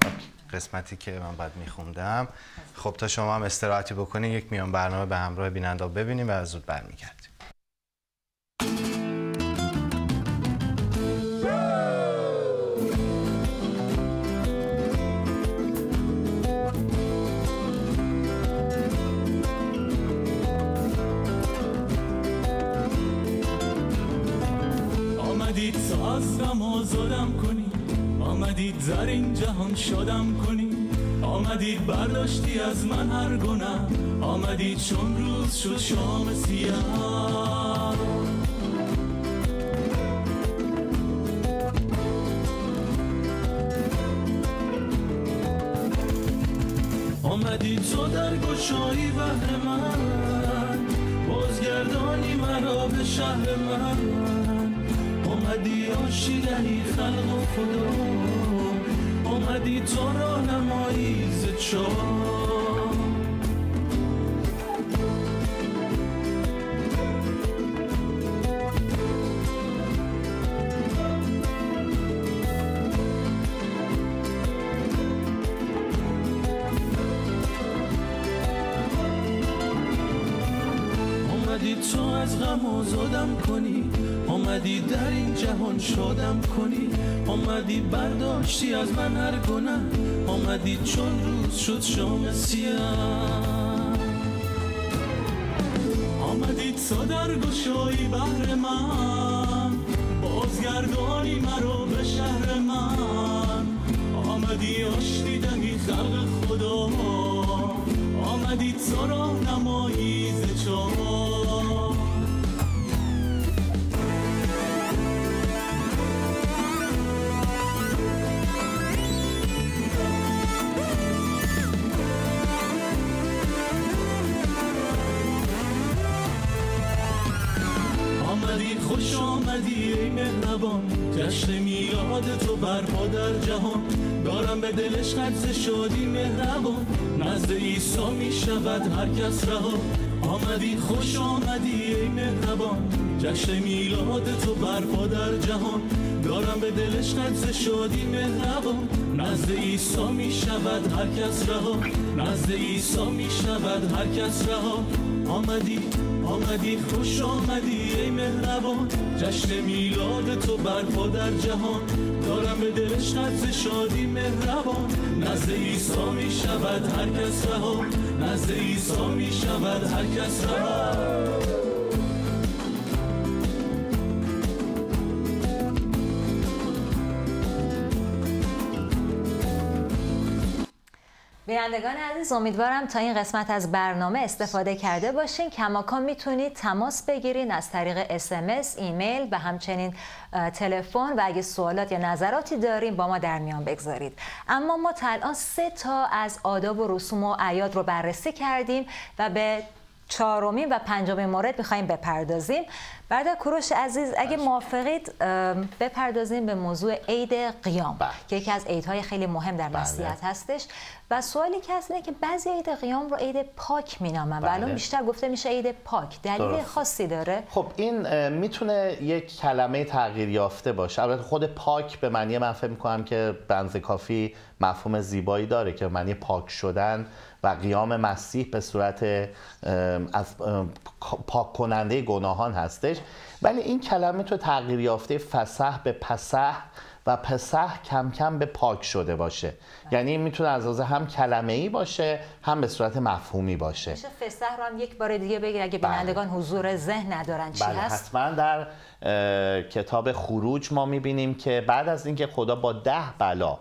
قسمتی که من بعد میخوندم خب تا شما هم استراحتی بکنید یک میان برنامه به همراه بیننده ببینیم و زود برمیگردیم آزادم کنی آمدید در این جهان شادم کنی آمدید برداشتی از من هر گناه آمدید چون روز شد شام سیاه آمدید تو در گشایی بهر من بازگردانی مرا به شهر من آشیدنی خلق و خدا آمدی تو را ز چاه اومدی در این جهان شادم کنی اومدی برداشتی از من هر گناه اومدی چون روز شد شام سیاه آمدید صدر گشایی بهر من بازگردانی مرا به شهر من آمدی آشتی دمی خلق خدا آمدید سرا نمای عشقت ز شادی مهربان نزد ایسا می شود هر کس رها آمدی خوش آمدی ای مهربان جشن میلاد تو برپا در جهان دارم به دلش عشقت ز شادی مهربان نزد ایسا می شود هر کس رها نزد ایسا می شود هر کس رها آمدی آمدی خوش آمدی ای مهربان جشن میلاد تو برپا در جهان دارم به دل شرط شادی مهربان نزد ایسا می شود هر کس رها نزد ایسا می شود هر کس رها بینندگان عزیز امیدوارم تا این قسمت از برنامه استفاده کرده باشین کماکان میتونید تماس بگیرین از طریق اسمس، ایمیل و همچنین تلفن و اگه سوالات یا نظراتی داریم با ما در میان بگذارید اما ما تا الان سه تا از آداب و رسوم و عیاد رو بررسی کردیم و به چهارمین و پنجمین مورد میخوایم بپردازیم برادر کوروش عزیز اگه بله. موافقید بپردازیم به موضوع عید قیام بله. که یکی از عیدهای خیلی مهم در مسیحیت بله. هستش و سوالی که هست اینه که بعضی عید قیام رو عید پاک مینامن بله. و بیشتر گفته میشه عید پاک دلیل خاصی داره خب این میتونه یک کلمه تغییر یافته باشه البته خود پاک به معنی من فکر میکنم که بنز کافی مفهوم زیبایی داره که معنی پاک شدن و قیام مسیح به صورت از پاک کننده گناهان هستش ولی این کلمه تو تغییر یافته فسح به پسح و پسح کم کم به پاک شده باشه یعنی میتونه از آزه هم کلمه ای باشه هم به صورت مفهومی باشه میشه فسح رو هم یک بار دیگه بگیر اگه بله. بینندگان حضور ذهن ندارن چی بله. هست حتما در کتاب خروج ما میبینیم که بعد از اینکه خدا با ده بلا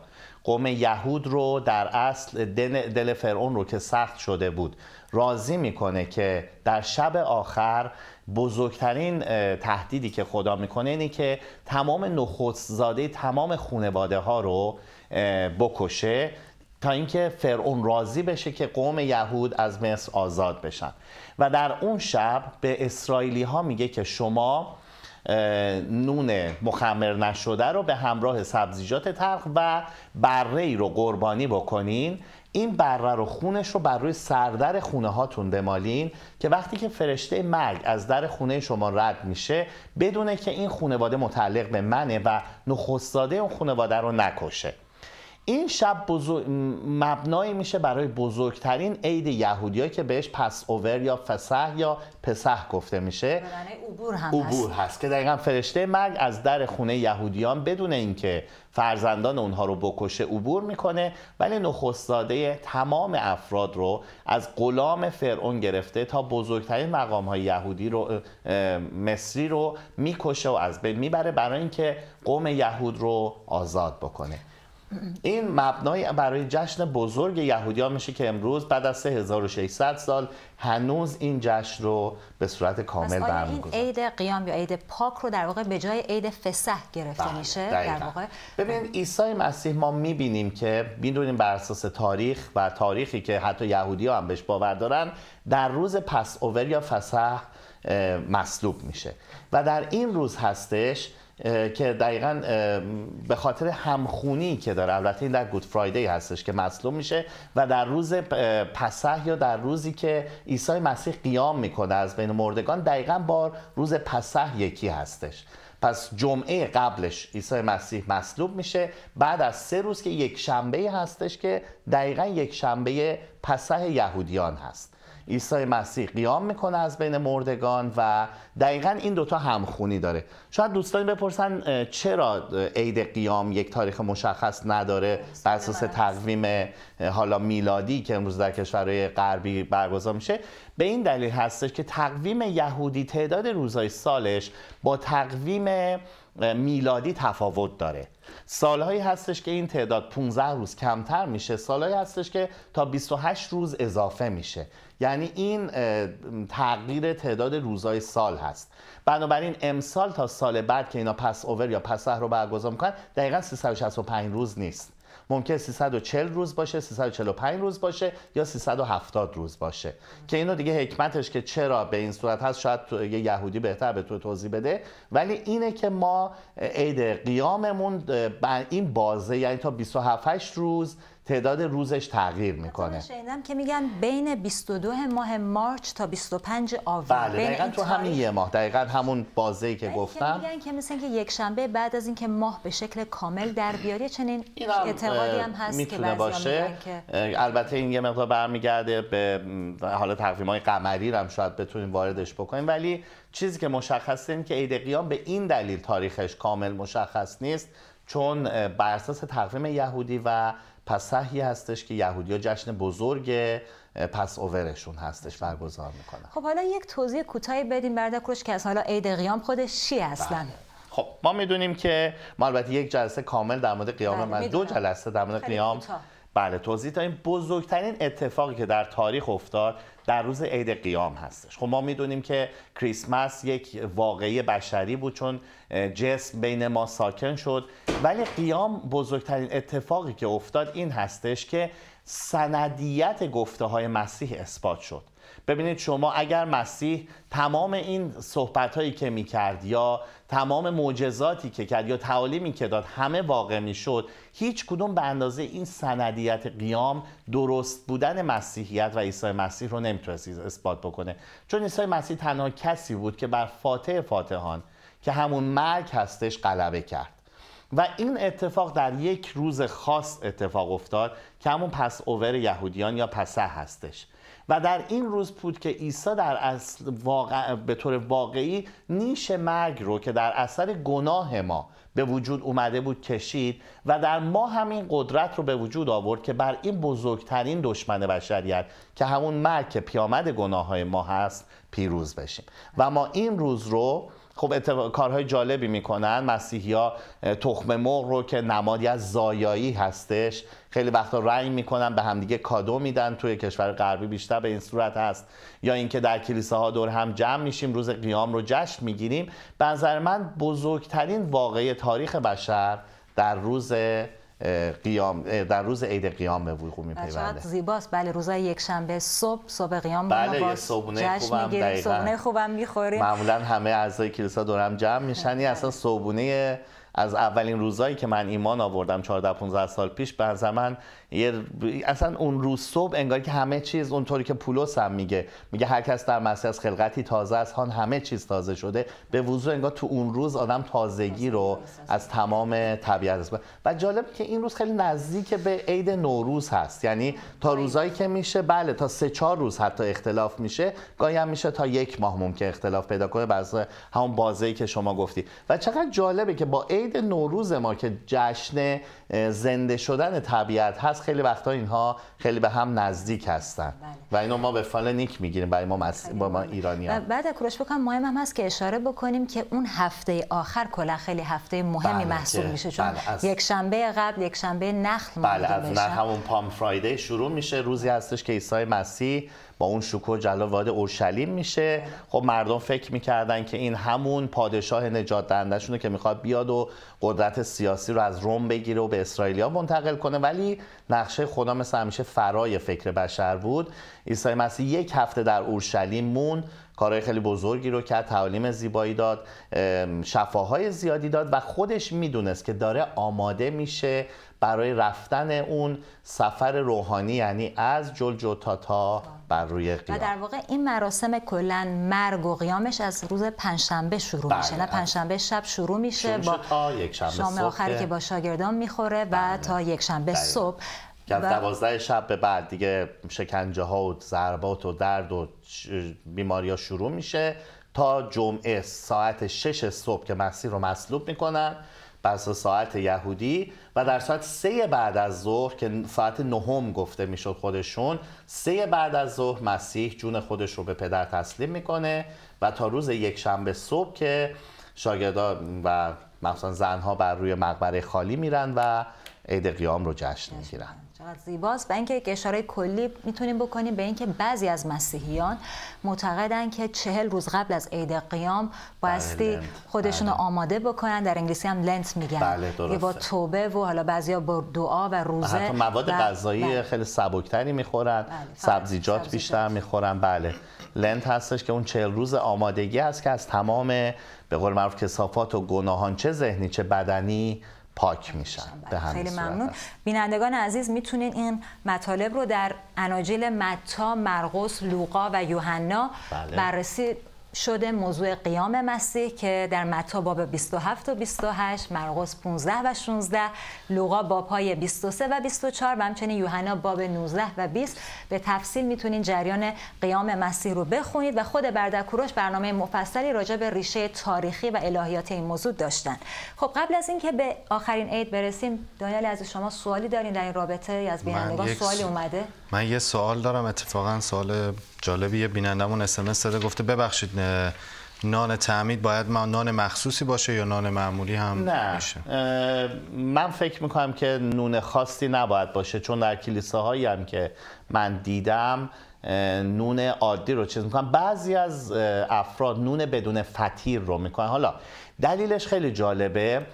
قوم یهود رو در اصل دل فرعون رو که سخت شده بود راضی میکنه که در شب آخر بزرگترین تهدیدی که خدا میکنه اینه که تمام نخستزاده تمام خونواده ها رو بکشه تا اینکه فرعون راضی بشه که قوم یهود از مصر آزاد بشن و در اون شب به اسرائیلی ها میگه که شما نون مخمر نشده رو به همراه سبزیجات ترخ و بره ای رو قربانی بکنین این بره رو خونش رو بر روی سردر خونه هاتون بمالین که وقتی که فرشته مرگ از در خونه شما رد میشه بدونه که این خونواده متعلق به منه و نخستاده اون خونواده رو نکشه این شب بزرگ مبنایی میشه برای بزرگترین عید یهودی که بهش پس اوور یا فسح یا پسح گفته میشه عبور هم عبور هست. که دقیقا فرشته مرگ از در خونه یهودیان بدون اینکه فرزندان اونها رو بکشه عبور میکنه ولی نخستاده تمام افراد رو از غلام فرعون گرفته تا بزرگترین مقام های یهودی رو مصری رو میکشه و از بین میبره برای اینکه قوم یهود رو آزاد بکنه این مبنای برای جشن بزرگ یهودیان میشه که امروز بعد از 3600 سال هنوز این جشن رو به صورت کامل برمیگزارن این عید قیام یا عید پاک رو در واقع به جای عید فسح گرفته بله، میشه در واقع ببین عیسی مسیح ما میبینیم که میدونیم بر اساس تاریخ و تاریخی که حتی یهودی ها هم بهش باور دارن در روز پس اوور یا فسح مصلوب میشه و در این روز هستش که دقیقا به خاطر همخونی که داره البته این در گود فرایدی هستش که مصلوب میشه و در روز پسح یا در روزی که عیسی مسیح قیام میکنه از بین مردگان دقیقا با روز پسح یکی هستش پس جمعه قبلش عیسی مسیح مصلوب میشه بعد از سه روز که یک شنبه هستش که دقیقا یک شنبه پسح یهودیان هست عیسی مسیح قیام میکنه از بین مردگان و دقیقا این دوتا همخونی داره شاید دوستانی بپرسن چرا عید قیام یک تاریخ مشخص نداره بر اساس تقویم حالا میلادی که امروز در کشورهای غربی برگزار میشه به این دلیل هستش که تقویم یهودی تعداد روزهای سالش با تقویم میلادی تفاوت داره سالهایی هستش که این تعداد 15 روز کمتر میشه سالهایی هستش که تا 28 روز اضافه میشه یعنی این تغییر تعداد روزهای سال هست بنابراین امسال تا سال بعد که اینا پس اوور یا پس رو برگزار میکنن دقیقا 365 روز نیست ممکنه 340 روز باشه 345 روز باشه یا 370 روز باشه که اینو دیگه حکمتش که چرا به این صورت هست شاید یه یهودی بهتر به تو توضیح بده ولی اینه که ما عید قیاممون این بازه یعنی تا 27 روز تعداد روزش تغییر میکنه شنیدم که میگن بین 22 ماه مارچ تا 25 آوریل بله دقیقا تو همین یه ماه دقیقا همون بازه‌ای که گفتم میگن که مثل اینکه یک شنبه بعد از اینکه ماه به شکل کامل در بیاری چنین اعتقادی هم هست که بعضی باشه که... البته این یه مقدار برمیگرده به حالا های قمری هم شاید بتونیم واردش بکنیم ولی چیزی که مشخصه این که عید قیام به این دلیل تاریخش کامل مشخص نیست چون بر اساس تقویم یهودی و پس صحیح هستش که یهودیا جشن بزرگ پس اوورشون هستش برگزار میکنن خب حالا یک توضیح کوتاهی بدیم برادر کروش که از حالا عید قیام خودش چی اصلا بله. خب ما میدونیم که ما البته یک جلسه کامل در مورد قیام بله. دو جلسه در مورد قیام بله توضیح این بزرگترین اتفاقی که در تاریخ افتاد در روز عید قیام هستش خب ما میدونیم که کریسمس یک واقعی بشری بود چون جسم بین ما ساکن شد ولی قیام بزرگترین اتفاقی که افتاد این هستش که سندیت گفته های مسیح اثبات شد ببینید شما اگر مسیح تمام این صحبت هایی که می کرد یا تمام معجزاتی که کرد یا تعالیمی که داد همه واقع میشد هیچ کدوم به اندازه این سندیت قیام درست بودن مسیحیت و عیسی مسیح رو نمیتونست اثبات بکنه چون عیسی مسیح تنها کسی بود که بر فاتح فاتحان که همون مرگ هستش غلبه کرد و این اتفاق در یک روز خاص اتفاق افتاد که همون پس اوور یهودیان یا پسه هستش و در این روز بود که عیسی در اصل واقع... به طور واقعی نیش مرگ رو که در اثر گناه ما به وجود اومده بود کشید و در ما همین قدرت رو به وجود آورد که بر این بزرگترین دشمن بشریت که همون مرگ که پیامد گناه های ما هست پیروز بشیم و ما این روز رو خب کارهای جالبی میکنن مسیحی ها تخم مرغ رو که نمادی از زایایی هستش خیلی وقتا رنگ میکنن به همدیگه کادو میدن توی کشور غربی بیشتر به این صورت هست یا اینکه در کلیساها دور هم جمع میشیم روز قیام رو جشن میگیریم به نظر من بزرگترین واقعه تاریخ بشر در روز قیام در روز عید قیام به وقوع میپیونده زیباست بله روزای یک شنبه صبح صبح قیام بله یه صبحونه خوبم دقیقاً صبحونه خوبم میخوریم معمولا همه اعضای کلیسا دورم جمع میشن این بله. اصلا صبحونه از اولین روزایی که من ایمان آوردم 14 15 سال پیش به من یه اصلا اون روز صبح انگار که همه چیز اونطوری که پولس هم میگه میگه هر کس در مسیح از خلقتی تازه است هان همه چیز تازه شده به وضوع انگار تو اون روز آدم تازگی رو از تمام طبیعت است و جالب که این روز خیلی نزدیک به عید نوروز هست یعنی تا آره. روزایی که میشه بله تا سه چهار روز حتی اختلاف میشه گاهی هم میشه تا یک ماه ممکن اختلاف پیدا کنه بعضی همون بازه‌ای که شما گفتی و چقدر جالبه که با عید نوروز ما که جشن زنده شدن طبیعت هست خیلی وقتا اینها خیلی به هم نزدیک هستن بله. و اینو ما به فال نیک میگیریم برای ما, مس... با ما ایرانی بعد کروش بکنم مهم هم هست که اشاره بکنیم که اون هفته آخر کلا خیلی هفته مهمی بله محسوب میشه چون بله، یک شنبه قبل یک شنبه نخل بله از همون پام فرایدی شروع میشه روزی هستش که عیسی مسیح با اون شکوه جلال وارد اورشلیم میشه خب مردم فکر میکردن که این همون پادشاه نجات دهندهشونه که میخواد بیاد و قدرت سیاسی رو از روم بگیره و به اسرائیلیا منتقل کنه ولی نقشه خدا مثل همیشه فرای فکر بشر بود عیسی مسیح یک هفته در اورشلیم مون کارهای خیلی بزرگی رو کرد تعالیم زیبایی داد شفاهای زیادی داد و خودش میدونست که داره آماده میشه برای رفتن اون سفر روحانی یعنی از جوتا تا بر روی قیام و در واقع این مراسم کلا مرگ و قیامش از روز پنجشنبه شروع بله، میشه نه بله. پنجشنبه شب شروع میشه با شام آخری که با شاگردان میخوره و بله. تا یکشنبه صبح که از دوازده شب به بعد دیگه شکنجه ها و ضربات و درد و بیماری ها شروع میشه تا جمعه ساعت 6 صبح که مسیح رو مصلوب میکنن بر ساعت یهودی و در ساعت سه بعد از ظهر که ساعت نهم گفته میشد خودشون سه بعد از ظهر مسیح جون خودش رو به پدر تسلیم میکنه و تا روز یکشنبه صبح که شاگردا و مخصوصا زنها بر روی مقبره خالی میرن و عید قیام رو جشن میگیرن چقدر زیباست و اینکه یک اشاره کلی میتونیم بکنیم به اینکه بعضی از مسیحیان معتقدن که چهل روز قبل از عید قیام بایستی بله. خودشون رو بله. آماده بکنن در انگلیسی هم لنت میگن بله با توبه و حالا بعضیا با دعا و روزه حتی مواد غذایی بله. خیلی سبکتری میخورن سبزیجات بیشتر میخورن بله لنت هستش که اون چهل روز آمادگی هست که از تمام به قول معروف کسافات و گناهان چه ذهنی چه بدنی پاک میشن به بله، خیلی ممنون بینندگان عزیز میتونین این مطالب رو در اناجیل متا، مرقس، لوقا و یوحنا بله. بررسی شده موضوع قیام مسیح که در متا باب 27 و 28 مرقس 15 و 16 لوقا باب های 23 و 24 و همچنین یوحنا باب 19 و 20 به تفصیل میتونین جریان قیام مسیح رو بخونید و خود کوروش برنامه مفصلی راجع به ریشه تاریخی و الهیات این موضوع داشتن خب قبل از اینکه به آخرین عید برسیم دانیال از شما سوالی دارین در این رابطه از بینندگان سوالی اومده من یه سوال دارم اتفاقا سوال جالبی یه بینندمون اسمس داده گفته ببخشید نان تعمید باید نان مخصوصی باشه یا نان معمولی هم نه. من فکر میکنم که نون خاصی نباید باشه چون در کلیساهایی هم که من دیدم نون عادی رو چیز میکنم. بعضی از افراد نون بدون فطیر رو میکنن حالا دلیلش خیلی جالبه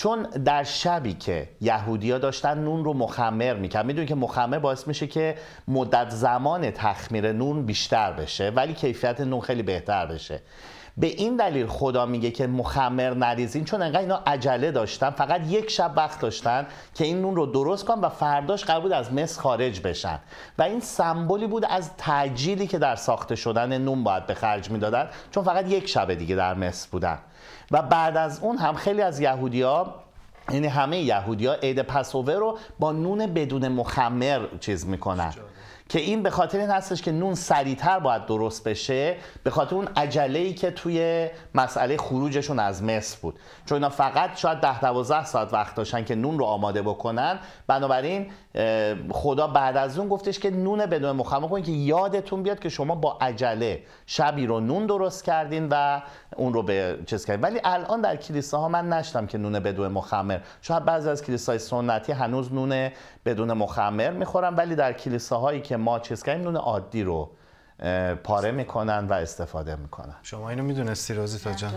چون در شبی که یهودیا داشتن نون رو مخمر میکرد میدونی که مخمر باعث میشه که مدت زمان تخمیر نون بیشتر بشه ولی کیفیت نون خیلی بهتر بشه به این دلیل خدا میگه که مخمر نریزین چون انقدر اینا عجله داشتن فقط یک شب وقت داشتن که این نون رو درست کن و فرداش قرار بود از مصر خارج بشن و این سمبولی بود از تعجیلی که در ساخته شدن نون باید به خرج میدادن چون فقط یک شب دیگه در مصر بودن و بعد از اون هم خیلی از یهودیا یعنی همه یهودیا عید پسوه رو با نون بدون مخمر چیز میکنن که این به خاطر این هستش که نون سریعتر باید درست بشه به خاطر اون عجله ای که توی مسئله خروجشون از مصر بود چون اینا فقط شاید 10 12 ساعت وقت داشتن که نون رو آماده بکنن بنابراین خدا بعد از اون گفتش که نون بدون مخمر کنید که یادتون بیاد که شما با عجله شبی رو نون درست کردین و اون رو به چیز کردین ولی الان در کلیساها من نشتم که نون بدون مخمر شاید بعضی از کلیساهای سنتی هنوز نون بدون مخمر میخورم ولی در هایی که ما چیز کردیم نون عادی رو پاره میکنن و استفاده میکنن شما اینو میدونستی روزی تا جان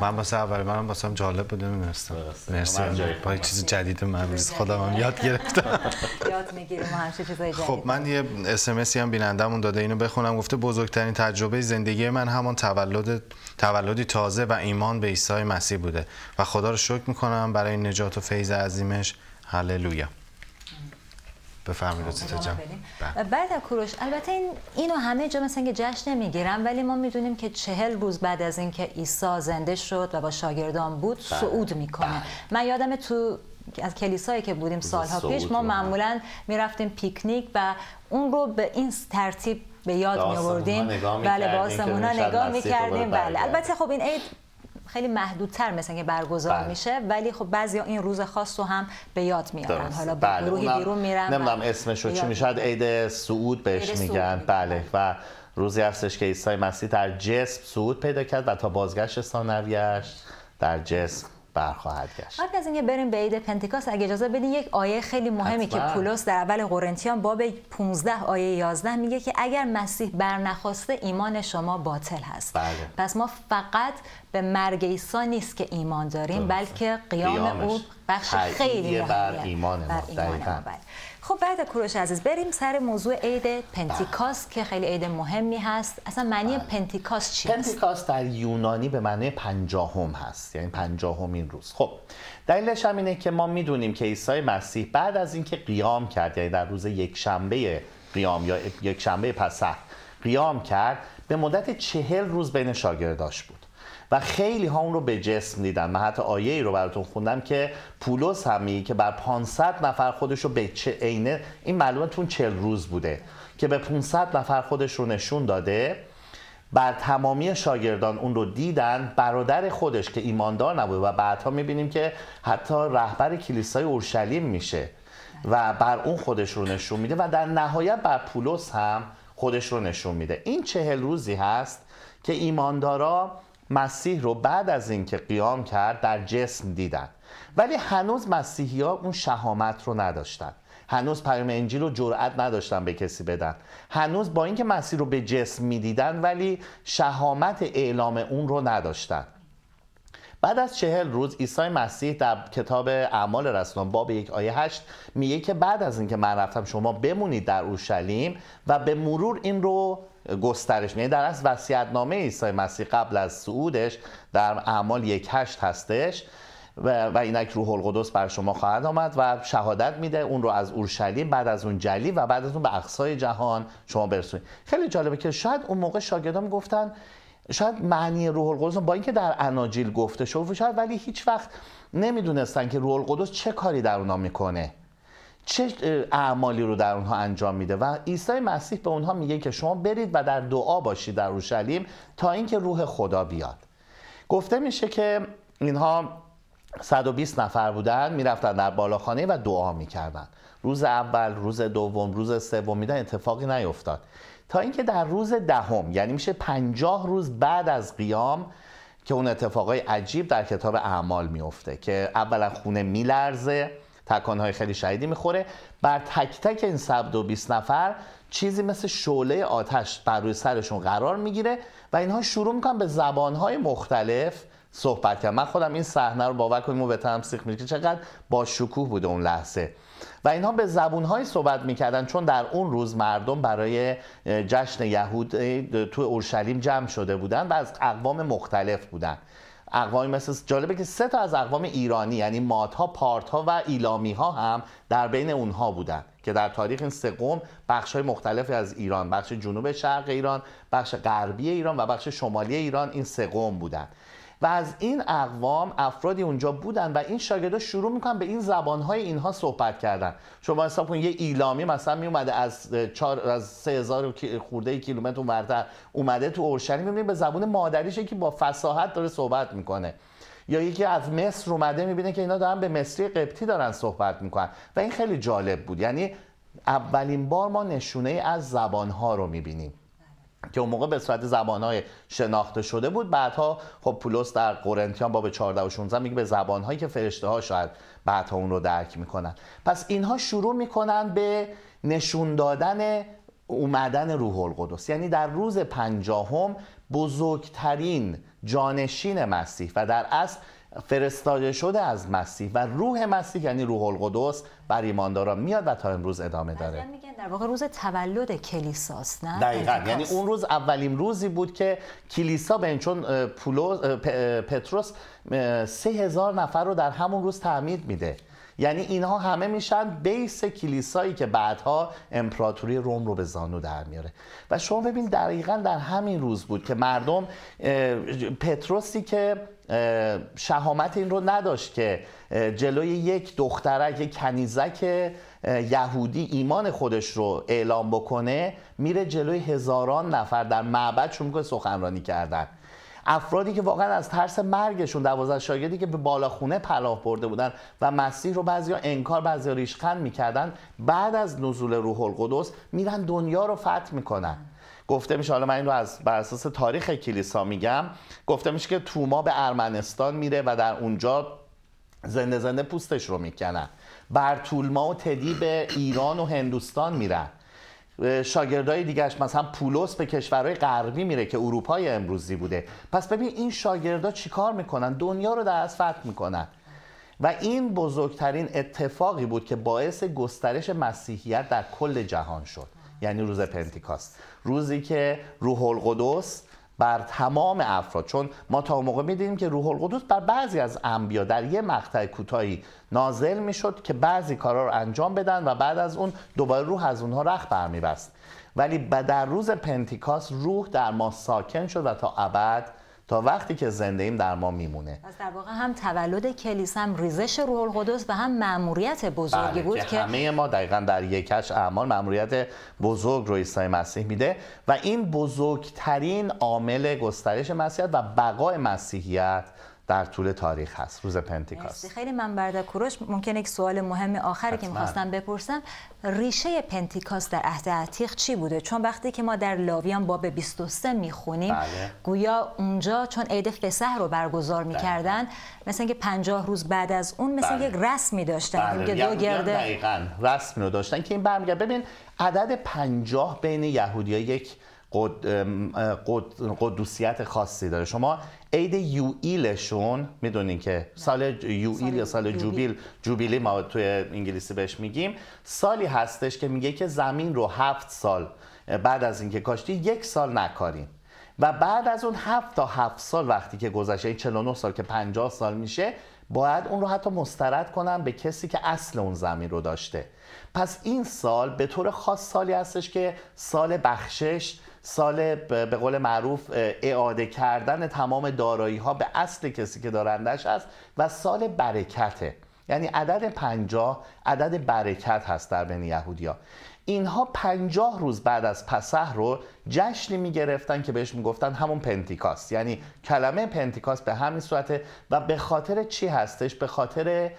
من واسه اول منم هم جالب بود نمیدونستم مرسی با چیز جدید من خودم هم یاد گرفتم یاد میگیریم همشه چیزای جدید خب من یه اس ام هم بینندمون داده اینو بخونم گفته بزرگترین تجربه زندگی من همان تولد تولدی تازه و ایمان به عیسی مسیح بوده و خدا رو شکر میکنم برای نجات و فیض عظیمش هللویا بفرمایید تا خب، بله. بعد از کوروش البته این اینو همه جا مثلا که جشن نمیگیرن ولی ما میدونیم که چهل روز بعد از اینکه عیسی زنده شد و با شاگردان بود بله. صعود میکنه بله. من یادم تو از کلیسایی که بودیم سالها پیش ما معمولا میرفتیم پیکنیک و اون رو به این ترتیب به یاد می آوردیم بله با آسمونا نگاه میکردیم بله البته خب این عید خیلی محدودتر مثلا که برگزار بله. میشه ولی خب بعضی این روز خاص رو هم به یاد میارن حالا بله. گروهی بیرون میرن نمیدونم اسمش رو چی میشه عید سعود بهش میگن بله. بله و روزی هستش که عیسی مسیح در جسم سعود پیدا کرد و تا بازگشت ثانویش در جسم برخواهد گشت قبل از اینکه بریم به عید پنتیکاس اگه اجازه بدین یک آیه خیلی مهمی که پولس در اول قرنتیان باب 15 آیه 11 میگه که اگر مسیح برنخواسته ایمان شما باطل هست بله. پس ما فقط به مرگ عیسی نیست که ایمان داریم بلکه قیام او بخش خیلی بر ایمان ما, بر بله. ایمان خب بعد کروش عزیز بریم سر موضوع عید پنتیکاست که خیلی عید مهمی هست اصلا معنی بله. پنتیکاست چیه؟ پنتیکاست در یونانی به معنی پنجاهم هست یعنی پنجاهمین روز خب دلیلش هم اینه که ما میدونیم که عیسی مسیح بعد از اینکه قیام کرد یعنی در روز یک شنبه قیام یا یک شنبه پسح قیام کرد به مدت چهل روز بین شاگرداش بود و خیلی ها اون رو به جسم دیدن من حتی آیه ای رو براتون خوندم که پولس همی که بر 500 نفر خودش رو به چه عینه این معلومه تون روز بوده که به 500 نفر خودش رو نشون داده بر تمامی شاگردان اون رو دیدن برادر خودش که ایماندار نبود و بعدها میبینیم که حتی رهبر کلیسای اورشلیم میشه و بر اون خودش رو نشون میده و در نهایت بر پولس هم خودش رو نشون میده این چهل روزی هست که ایماندارا مسیح رو بعد از اینکه قیام کرد در جسم دیدن ولی هنوز مسیحی ها اون شهامت رو نداشتن هنوز پیام انجیل رو جرأت نداشتن به کسی بدن هنوز با اینکه مسیح رو به جسم میدیدن ولی شهامت اعلام اون رو نداشتن بعد از چهل روز عیسی مسیح در کتاب اعمال رسولان باب یک آیه هشت میگه که بعد از اینکه من رفتم شما بمونید در اورشلیم و به مرور این رو گسترش میده، یعنی در از وسیعتنامه عیسی مسیح قبل از سعودش در اعمال یک هشت هستش و, و اینک روح القدس بر شما خواهد آمد و شهادت میده اون رو از اورشلیم بعد از اون جلی و بعد از اون به اقصای جهان شما برسونید خیلی جالبه که شاید اون موقع شاگردان گفتن شاید معنی روح القدس با اینکه در اناجیل گفته شد شاید ولی هیچ وقت نمیدونستن که روح القدس چه کاری در اونا میکنه چه اعمالی رو در اونها انجام میده و عیسی مسیح به اونها میگه که شما برید و در دعا باشید در اورشلیم تا اینکه روح خدا بیاد گفته میشه که اینها 120 نفر بودن میرفتن در بالاخانه و دعا میکردن روز اول روز دوم روز سوم میدن اتفاقی نیفتاد تا اینکه در روز دهم یعنی میشه پنجاه روز بعد از قیام که اون اتفاقای عجیب در کتاب اعمال میفته که اولا خونه میلرزه تکانهای خیلی شهیدی میخوره بر تک تک این سب دو 20 نفر چیزی مثل شعله آتش بر روی سرشون قرار میگیره و اینها شروع میکنن به زبانهای مختلف صحبت کردن من خودم این صحنه رو باور کنیم و به هم سیخ که چقدر با شکوه بوده اون لحظه و اینها به زبونهایی صحبت میکردن چون در اون روز مردم برای جشن یهود تو اورشلیم جمع شده بودن و از اقوام مختلف بودن اقوامی مثل جالبه که سه تا از اقوام ایرانی یعنی ماتها، پارتها و ایلامی ها هم در بین اونها بودن که در تاریخ این سه قوم بخش های مختلفی از ایران بخش جنوب شرق ایران بخش غربی ایران و بخش شمالی ایران این سه قوم بودند و از این اقوام افرادی اونجا بودن و این شاگردا شروع میکنن به این زبانهای اینها صحبت کردن شما حساب کنید یه ایلامی مثلا میومده از 4 از 3000 خورده کیلومتر اونورتر اومده تو اورشلیم می‌بینید به زبان مادریشه که با فصاحت داره صحبت میکنه یا یکی از مصر اومده میبینه که اینا دارن به مصری قبطی دارن صحبت میکنن و این خیلی جالب بود یعنی اولین بار ما نشونه از زبانها رو میبینیم که اون موقع به صورت زبانهای شناخته شده بود بعدها خب پولس در قرنتیان باب 14 و 16 میگه به زبانهایی که فرشته ها شاید بعدها اون رو درک میکنن پس اینها شروع میکنن به نشون دادن اومدن روح القدس یعنی در روز پنجاهم بزرگترین جانشین مسیح و در اصل فرستاده شده از مسیح و روح مسیح یعنی روح القدس بر ایمانداران میاد و تا امروز ادامه داره میگن در واقع روز تولد کلیساست نه دقیقا یعنی اون روز اولین روزی بود که کلیسا به این چون پولو، پتروس سه هزار نفر رو در همون روز تعمید میده یعنی اینها همه میشن بیس کلیسایی که بعدها امپراتوری روم رو به زانو در میاره و شما ببین دقیقا در همین روز بود که مردم پتروسی که شهامت این رو نداشت که جلوی یک دخترک یک کنیزک یهودی ایمان خودش رو اعلام بکنه میره جلوی هزاران نفر در معبد چون میکنه سخنرانی کردن افرادی که واقعا از ترس مرگشون دوازده شاگردی که به بالاخونه پناه برده بودن و مسیح رو بعضیا انکار بعضیا ریشخند میکردن بعد از نزول روح القدس میرن دنیا رو فتح میکنن گفته میشه حالا من این رو از بر اساس تاریخ کلیسا میگم گفته میشه که توما به ارمنستان میره و در اونجا زنده زنده پوستش رو میکنن برتولما و تدی به ایران و هندوستان میرن شاگردای دیگرش مثلا پولس به کشورهای غربی میره که اروپای امروزی بوده پس ببین این شاگردا چیکار میکنن دنیا رو در از فتح میکنن و این بزرگترین اتفاقی بود که باعث گسترش مسیحیت در کل جهان شد یعنی روز پنتیکاست روزی که روح القدس بر تمام افراد چون ما تا اون موقع میدیدیم که روح القدس بر بعضی از انبیا در یه مقطع کوتاهی نازل میشد که بعضی کارا رو انجام بدن و بعد از اون دوباره روح از اونها رخ برمیبست ولی در روز پنتیکاس روح در ما ساکن شد و تا ابد تا وقتی که زنده ایم در ما میمونه پس در واقع هم تولد کلیسا هم ریزش روح القدس و هم مأموریت بزرگی بله، بود که, همه ما دقیقا در یکش اعمال مأموریت بزرگ رو عیسی مسیح میده و این بزرگترین عامل گسترش مسیحیت و بقای مسیحیت در طول تاریخ هست روز پنتیکاست خیلی من برده کوروش ممکن یک سوال مهم آخری که میخواستم بپرسم ریشه پنتیکاس در عهد عتیق چی بوده چون وقتی که ما در لاویان باب 23 میخونیم بله. گویا اونجا چون عید فسح رو برگزار میکردن بله. مثلا اینکه 50 روز بعد از اون مثلا بله. یک رسمی داشتن بله. دو گرده دقیقاً رسمی رو داشتن که این برمیگرد ببین عدد 50 بین یهودی‌ها یک قد... قدوسیت خاصی داره شما عید یوئیلشون میدونین که سال یوئیل یا سال جوبیل جوبیلی ما توی انگلیسی بهش میگیم سالی هستش که میگه که زمین رو هفت سال بعد از اینکه کاشتی یک سال نکاریم و بعد از اون هفت تا هفت سال وقتی که گذشته این 49 سال که 50 سال میشه باید اون رو حتی مسترد کنن به کسی که اصل اون زمین رو داشته پس این سال به طور خاص سالی هستش که سال بخشش سال به قول معروف اعاده کردن تمام دارایی ها به اصل کسی که دارندش است و سال برکته یعنی عدد پنجاه عدد برکت هست در بین یهودیا اینها پنجاه روز بعد از پسح رو جشنی میگرفتن که بهش میگفتن همون پنتیکاست یعنی کلمه پنتیکاست به همین صورته و به خاطر چی هستش به خاطر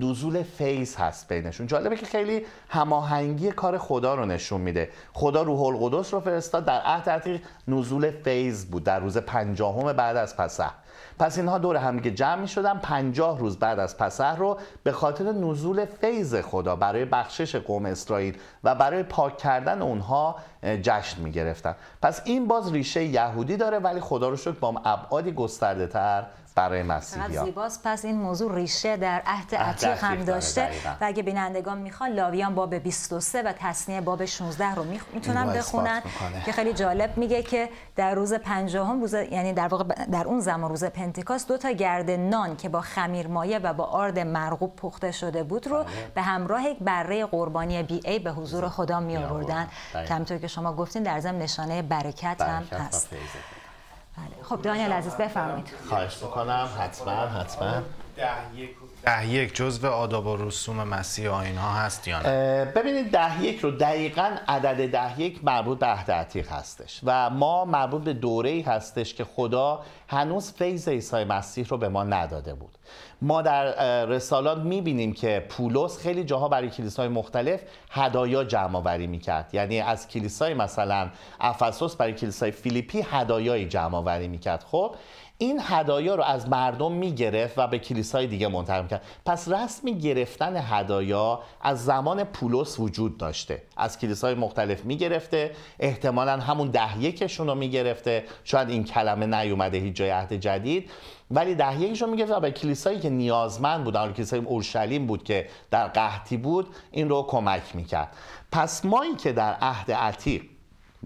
نزول فیض هست بینشون جالبه که خیلی هماهنگی کار خدا رو نشون میده خدا روح القدس رو فرستاد در عهد عتیق نزول فیض بود در روز پنجاهم بعد از پسح پس اینها دور هم که جمع می شدن پنجاه روز بعد از پسح رو به خاطر نزول فیض خدا برای بخشش قوم اسرائیل و برای پاک کردن اونها جشن می گرفتن پس این باز ریشه یهودی داره ولی خدا رو شکر با ابعادی گسترده تر برای مسیحیان باز پس این موضوع ریشه در عهد عتیق هم داشته و اگه بینندگان میخوان لاویان باب 23 و تصنیه باب 16 رو میتونن بخونن که خیلی جالب میگه که در روز پنجاهم روز یعنی در واقع در اون زمان روز پنتیکاس دو تا گرد نان که با خمیر مایه و با آرد مرغوب پخته شده بود رو بله. به همراه یک بره قربانی بی ای به حضور حضور خدا می آوردن کمطور بله. که شما گفتین در ضمن نشانه برکت, هم هست بله. خب دانیال عزیز بفرمایید خواهش میکنم حتما حتما ده یک ده یک جزو آداب و رسوم مسیح آین ها هست یا نه؟ ببینید ده یک رو دقیقا عدد ده یک مربوط به عهد عتیق هستش و ما مربوط به دوره ای هستش که خدا هنوز فیض عیسی مسیح رو به ما نداده بود ما در رسالات میبینیم که پولس خیلی جاها برای کلیسای مختلف هدایا جمع آوری میکرد یعنی از کلیسای مثلا افسوس برای کلیسای فیلیپی هدایای جمع آوری میکرد خب این هدایا رو از مردم میگرفت و به کلیسای دیگه منتقل کرد پس رسم گرفتن هدایا از زمان پولس وجود داشته از کلیسای مختلف میگرفته احتمالا همون ده یکشون رو میگرفته شاید این کلمه نیومده هیچ جای عهد جدید ولی ده یکشون میگرفت و به کلیسایی که نیازمند بودن کلیسای اورشلیم بود که در قحطی بود این رو کمک میکرد پس این که در عهد عتیق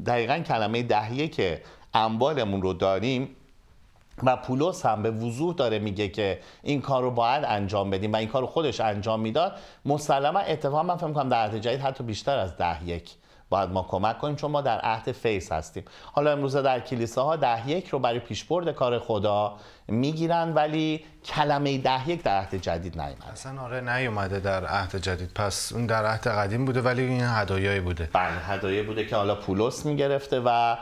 دقیقا کلمه دهیه که اموالمون رو داریم و پولوس هم به وضوح داره میگه که این کار رو باید انجام بدیم و این کار رو خودش انجام میداد مسلما اتفاقا من فکر کنم در عهد جدید حتی بیشتر از ده یک باید ما کمک کنیم چون ما در عهد فیس هستیم حالا امروز در کلیساها ده یک رو برای پیشبرد کار خدا میگیرن ولی کلمه ده یک در عهد جدید نیومده اصلا آره نیومده در عهد جدید پس اون در عهد قدیم بوده ولی این هدایایی بوده بله هدایایی بوده که حالا پولس میگرفته و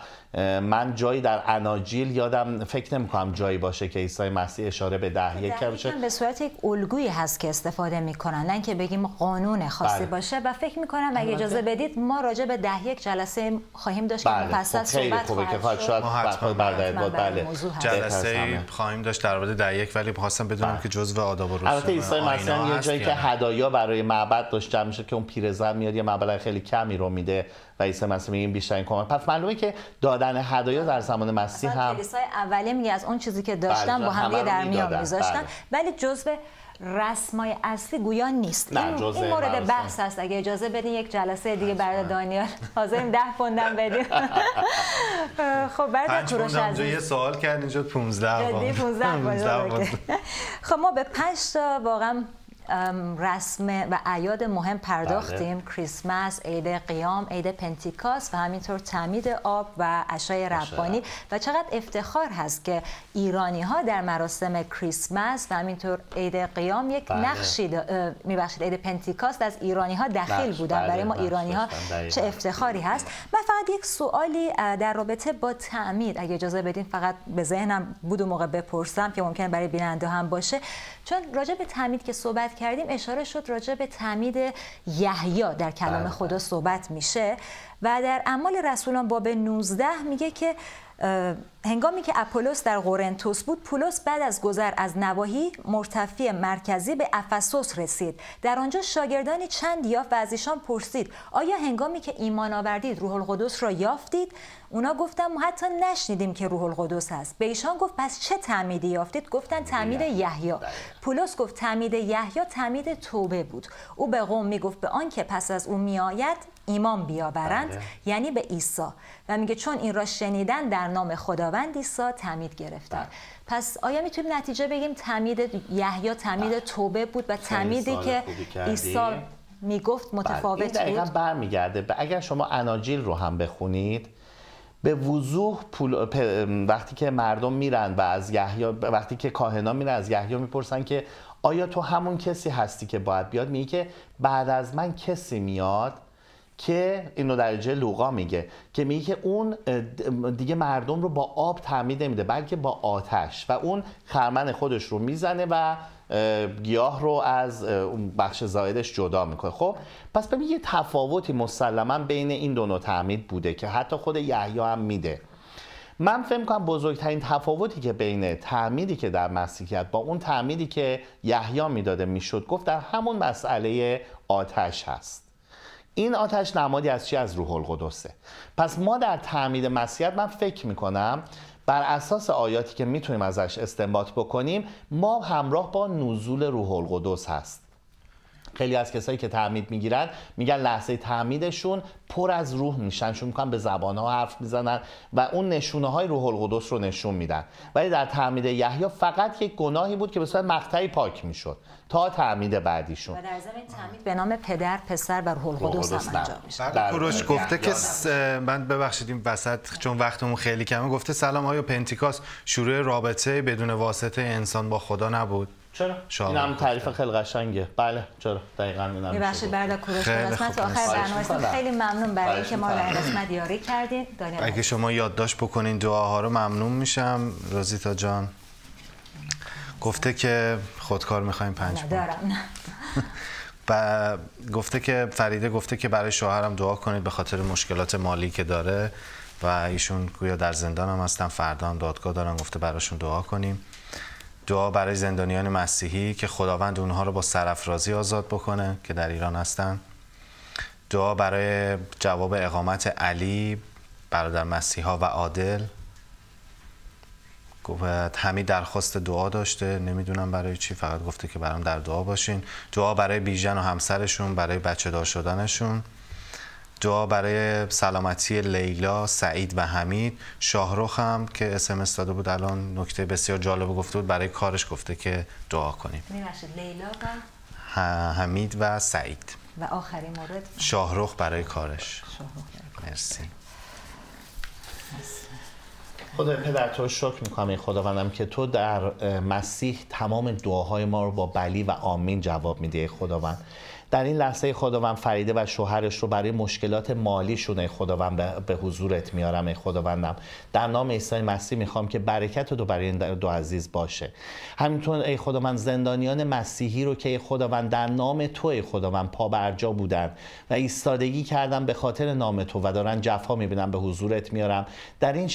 من جایی در اناجیل یادم فکر کنم جایی باشه که عیسی مسیح اشاره به ده یک کرده به صورت یک الگویی هست که استفاده میکنن نه که بگیم قانون خاصی بله. باشه و فکر میکنم اگه اجازه بدید ما راجع به ده یک جلسه خواهیم داشت بله. خب، که پس از صحبت خواهد شد بله, بله. بله. جلسه خواهیم خواهیم داشت در مورد در یک ولی خواستم بدونم بله. که جزء آداب و رسوم البته عیسی مثلا یه جایی که هدایا برای معبد داشته میشه که اون پیرزن میاد یه مبلغ خیلی کمی رو میده و عیسی مسیح میگه این بیشترین کمک پس معلومه که دادن هدایا در زمان مسیح هم کلیسای اولیه میگه از اون چیزی که داشتن بله، با هم در میان میذاشتن بله. ولی جزء رسمای اصلی گویا نیست این, این مورد بحث هست اگه اجازه بدین یک جلسه دیگه بله. برای دانیال حاضریم ده پوندم بدیم خب برای کوروش عزیز یه سوال کرد اینجا 15 15 خب ما به 5 تا واقعا رسم و اعیاد مهم پرداختیم بله. کریسمس، عید قیام، عید پنتیکاس و همینطور تعمید آب و عشای ربانی و چقدر افتخار هست که ایرانی ها در مراسم کریسمس و همینطور عید قیام یک بله. نقشی میبخشید عید پنتیکاست از ایرانی ها دخیل بله. بودن برای ما ایرانی ها چه افتخاری هست من فقط یک سوالی در رابطه با تعمید اگه اجازه بدین فقط به ذهنم بود و موقع بپرسم که ممکن برای بیننده هم باشه چون راجع به تعمید که صحبت کردیم اشاره شد راجع به تعمید یحیی در کلام بله، خدا بله. صحبت میشه و در اعمال رسولان باب 19 میگه که هنگامی که اپولوس در قرنتوس بود پولس بعد از گذر از نواحی مرتفی مرکزی به افسوس رسید در آنجا شاگردانی چند یافت و از ایشان پرسید آیا هنگامی که ایمان آوردید روح القدس را یافتید اونا گفتن ما حتی نشنیدیم که روح القدس هست به ایشان گفت پس چه تعمیدی یافتید گفتن تعمید بله. یحیی بله. پولس گفت تعمید یحیی تعمید توبه بود او به قوم میگفت به آنکه پس از او میآید ایمان بیاورند بله. یعنی به عیسی و میگه چون این را شنیدن در نام خدا خداوندی سا تمید گرفتار بله. پس آیا میتونیم نتیجه بگیم تمید یحیی تمید بله. توبه بود و تمیدی که عیسی میگفت بله، متفاوت بود دقیقا برمیگرده اگر شما اناجیل رو هم بخونید به وضوح پول... وقتی که مردم میرن و از یحیا وقتی که کاهنا میرن از یحیا میپرسن که آیا تو همون کسی هستی که باید بیاد میگه که بعد از من کسی میاد که اینو در جه میگه که میگه که اون دیگه مردم رو با آب تعمید نمیده بلکه با آتش و اون خرمن خودش رو میزنه و گیاه رو از اون بخش زایدش جدا میکنه خب پس به یه تفاوتی مسلما بین این دو نوع تعمید بوده که حتی خود یحیی هم میده من فکر کنم بزرگترین تفاوتی که بین تعمیدی که در مسیحیت با اون تعمیدی که یحیی میداده میشد گفت در همون مسئله آتش هست این آتش نمادی از چی از روح القدسه پس ما در تعمید مسیحیت من فکر میکنم بر اساس آیاتی که میتونیم ازش استنباط بکنیم ما همراه با نزول روح القدس هست خیلی از کسایی که تعمید میگیرن میگن لحظه تعمیدشون پر از روح میشن چون میکنن به زبان ها حرف میزنن و اون نشونه های روح القدس رو نشون میدن ولی در تعمید یحیی فقط یک گناهی بود که به صورت مقطعی پاک میشد تا تعمید بعدیشون و در ضمن تعمید به نام پدر پسر و روح القدس هم انجام میشه بله. کوروش گفته که یعنی. من ببخشید این وسط چون وقتمون خیلی کمه گفته سلام آیا پنتیکاس شروع رابطه بدون واسطه انسان با خدا نبود چرا این هم تعریف خیلی قشنگه بله چرا دقیقاً هم ببخشید بردا کوروش قسمت آخر برنامه‌تون خیلی ممنون برای اینکه ما رو این قسمت یاری کردین اگه شما یادداشت بکنین دعاها رو ممنون میشم رازیتا جان گفته که خودکار میخوایم پنج دارم و گفته که فریده گفته که برای شوهرم دعا کنید به خاطر مشکلات مالی که داره و ایشون گویا در زندان هم هستن فردا هم دادگاه دارن گفته براشون دعا کنیم دعا برای زندانیان مسیحی که خداوند اونها رو با سرفرازی آزاد بکنه که در ایران هستن دعا برای جواب اقامت علی برادر مسیحا و عادل همی درخواست دعا داشته نمیدونم برای چی فقط گفته که برام در دعا باشین دعا برای بیژن و همسرشون برای بچه دار شدنشون دعا برای سلامتی لیلا، سعید و حمید شاهروخ هم که اسمس داده بود الان نکته بسیار جالب گفته بود برای کارش گفته که دعا کنیم یعنی لیلا و حمید و سعید و آخرین مورد شاهرخ برای کارش شاهرخ مرسی خدای پدر تو شکر میکنم ای خداوندم که تو در مسیح تمام دعاهای ما رو با بلی و آمین جواب میده خداوند در این لحظه خداوند فریده و شوهرش رو برای مشکلات مالیشون خداوند به حضورت میارم ای خداوندم در نام عیسی مسیح میخوام که برکت تو برای این دو عزیز باشه همینطور ای خداوند زندانیان مسیحی رو که ای خداوند در نام تو ای خداوند پا برجا بودن و ایستادگی کردن به خاطر نام تو و دارن جفا میبینن به حضورت میارم در این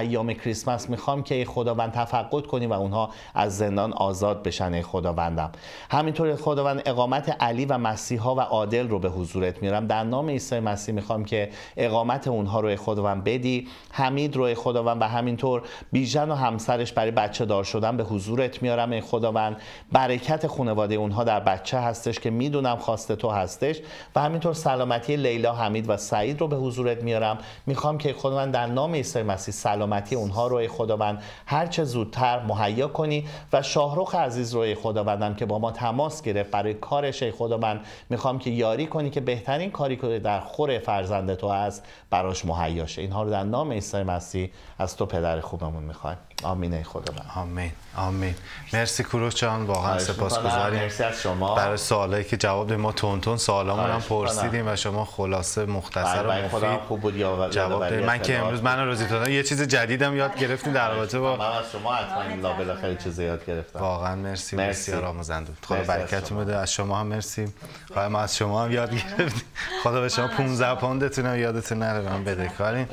ایام کریسمس میخوام که ای خداوند تفقد کنی و اونها از زندان آزاد بشن ای خداوندم همینطور خداوند اقامت علی و مسیحا و عادل رو به حضورت میارم در نام عیسی مسیح میخوام که اقامت اونها روی خداوند بدی حمید روی خداوند و همینطور بیژن و همسرش برای بچه دار شدن به حضورت میارم ای خداوند برکت خانواده اونها در بچه هستش که میدونم خواست تو هستش و همینطور سلامتی لیلا حمید و سعید رو به حضورت میارم میخوام که خداوند در نام عیسی مسیح سلامتی اونها رو خداوند هر چه زودتر مهیا کنی و شاهرخ عزیز روی خداوندم که با ما تماس گرفت برای کارش ای خداوند میخوام که یاری کنی که بهترین کاری که در خور فرزند تو هست براش مهیا شه اینها رو در نام عیسی مسیح از تو پدر خوبمون میخوایم آمین ای خدا آمین آمین مرسی کوروش جان واقعا سپاسگزاریم مرسی از شما برای سوالایی که جواب ما تون تون سوالامون هم پرسیدیم و شما خلاصه مختصر بله، و بله، مفید خوب بود جواب بله، دادید من که امروز من روزیتون یه چیز جدیدم یاد گرفتیم در رابطه با من از شما حتما این لابلا خیلی چیز یاد گرفتم واقعا مرسی مرسی آموزنده بود خدا برکت بده از شما هم مرسی خدا ما از شما هم یاد گرفتیم خدا به شما 15 پوندتون هم یادتون نره من بدهکارین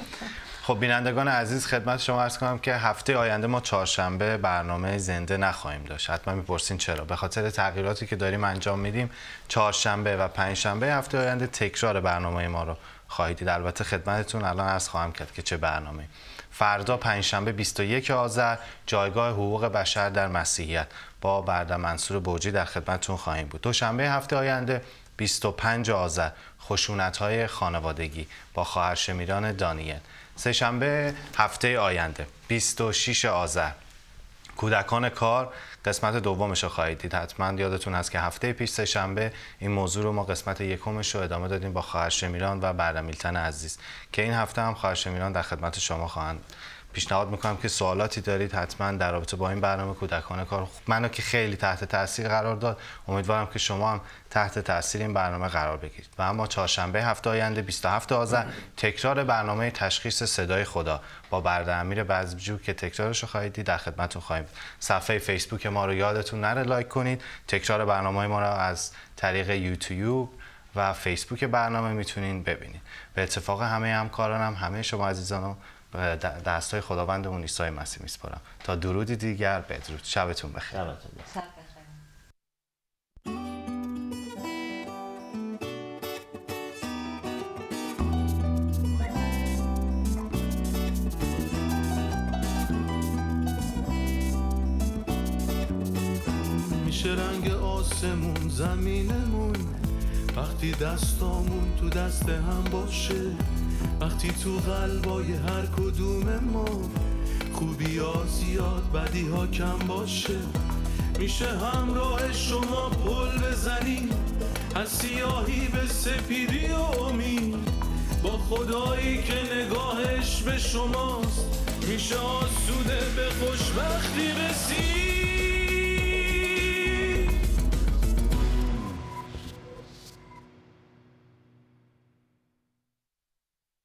خب بینندگان عزیز خدمت شما عرض کنم که هفته آینده ما چهارشنبه برنامه زنده نخواهیم داشت حتما میپرسین چرا به خاطر تغییراتی که داریم انجام میدیم چهارشنبه و پنجشنبه هفته آینده تکرار برنامه ما رو خواهید دید البته خدمتتون الان از خواهم کرد که چه برنامه فردا پنجشنبه 21 آذر جایگاه حقوق بشر در مسیحیت با بردا منصور برجی در خدمتتون خواهیم بود دوشنبه هفته آینده 25 آذر خشونت خانوادگی با خواهر شمیران دانیل سهشنبه هفته آینده 26 آذر کودکان کار قسمت دومش رو خواهید دید حتما یادتون هست که هفته پیش سه شنبه این موضوع رو ما قسمت یکمش رو ادامه دادیم با خواهر شمیران و بردمیلتن عزیز که این هفته هم خواهر شمیران در خدمت شما خواهند پیشنهاد میکنم که سوالاتی دارید حتما در رابطه با این برنامه کودکان کار منو که خیلی تحت تاثیر قرار داد امیدوارم که شما هم تحت تاثیر این برنامه قرار بگیرید و اما چهارشنبه هفته آینده 27 آذر تکرار برنامه تشخیص صدای خدا با برده امیر بزجو که تکرارش رو خواهید دید در خدمتتون خواهیم صفحه فیسبوک ما رو یادتون نره لایک کنید تکرار برنامه ما رو از طریق یوتیوب و فیسبوک برنامه میتونین ببینید به اتفاق همه همکارانم همه شما عزیزانم دست های خداوندمون عیسی مسیح میسپارم تا درودی دیگر بدرود شبتون بخیر شبتون بخیر رنگ آسمون زمینمون وقتی دستامون تو دست هم باشه وقتی تو قلبای هر کدوم ما خوبی ها زیاد بدی ها کم باشه میشه همراه شما پل بزنیم از سیاهی به سپیدی و امید با خدایی که نگاهش به شماست میشه آسوده به خوشبختی رسید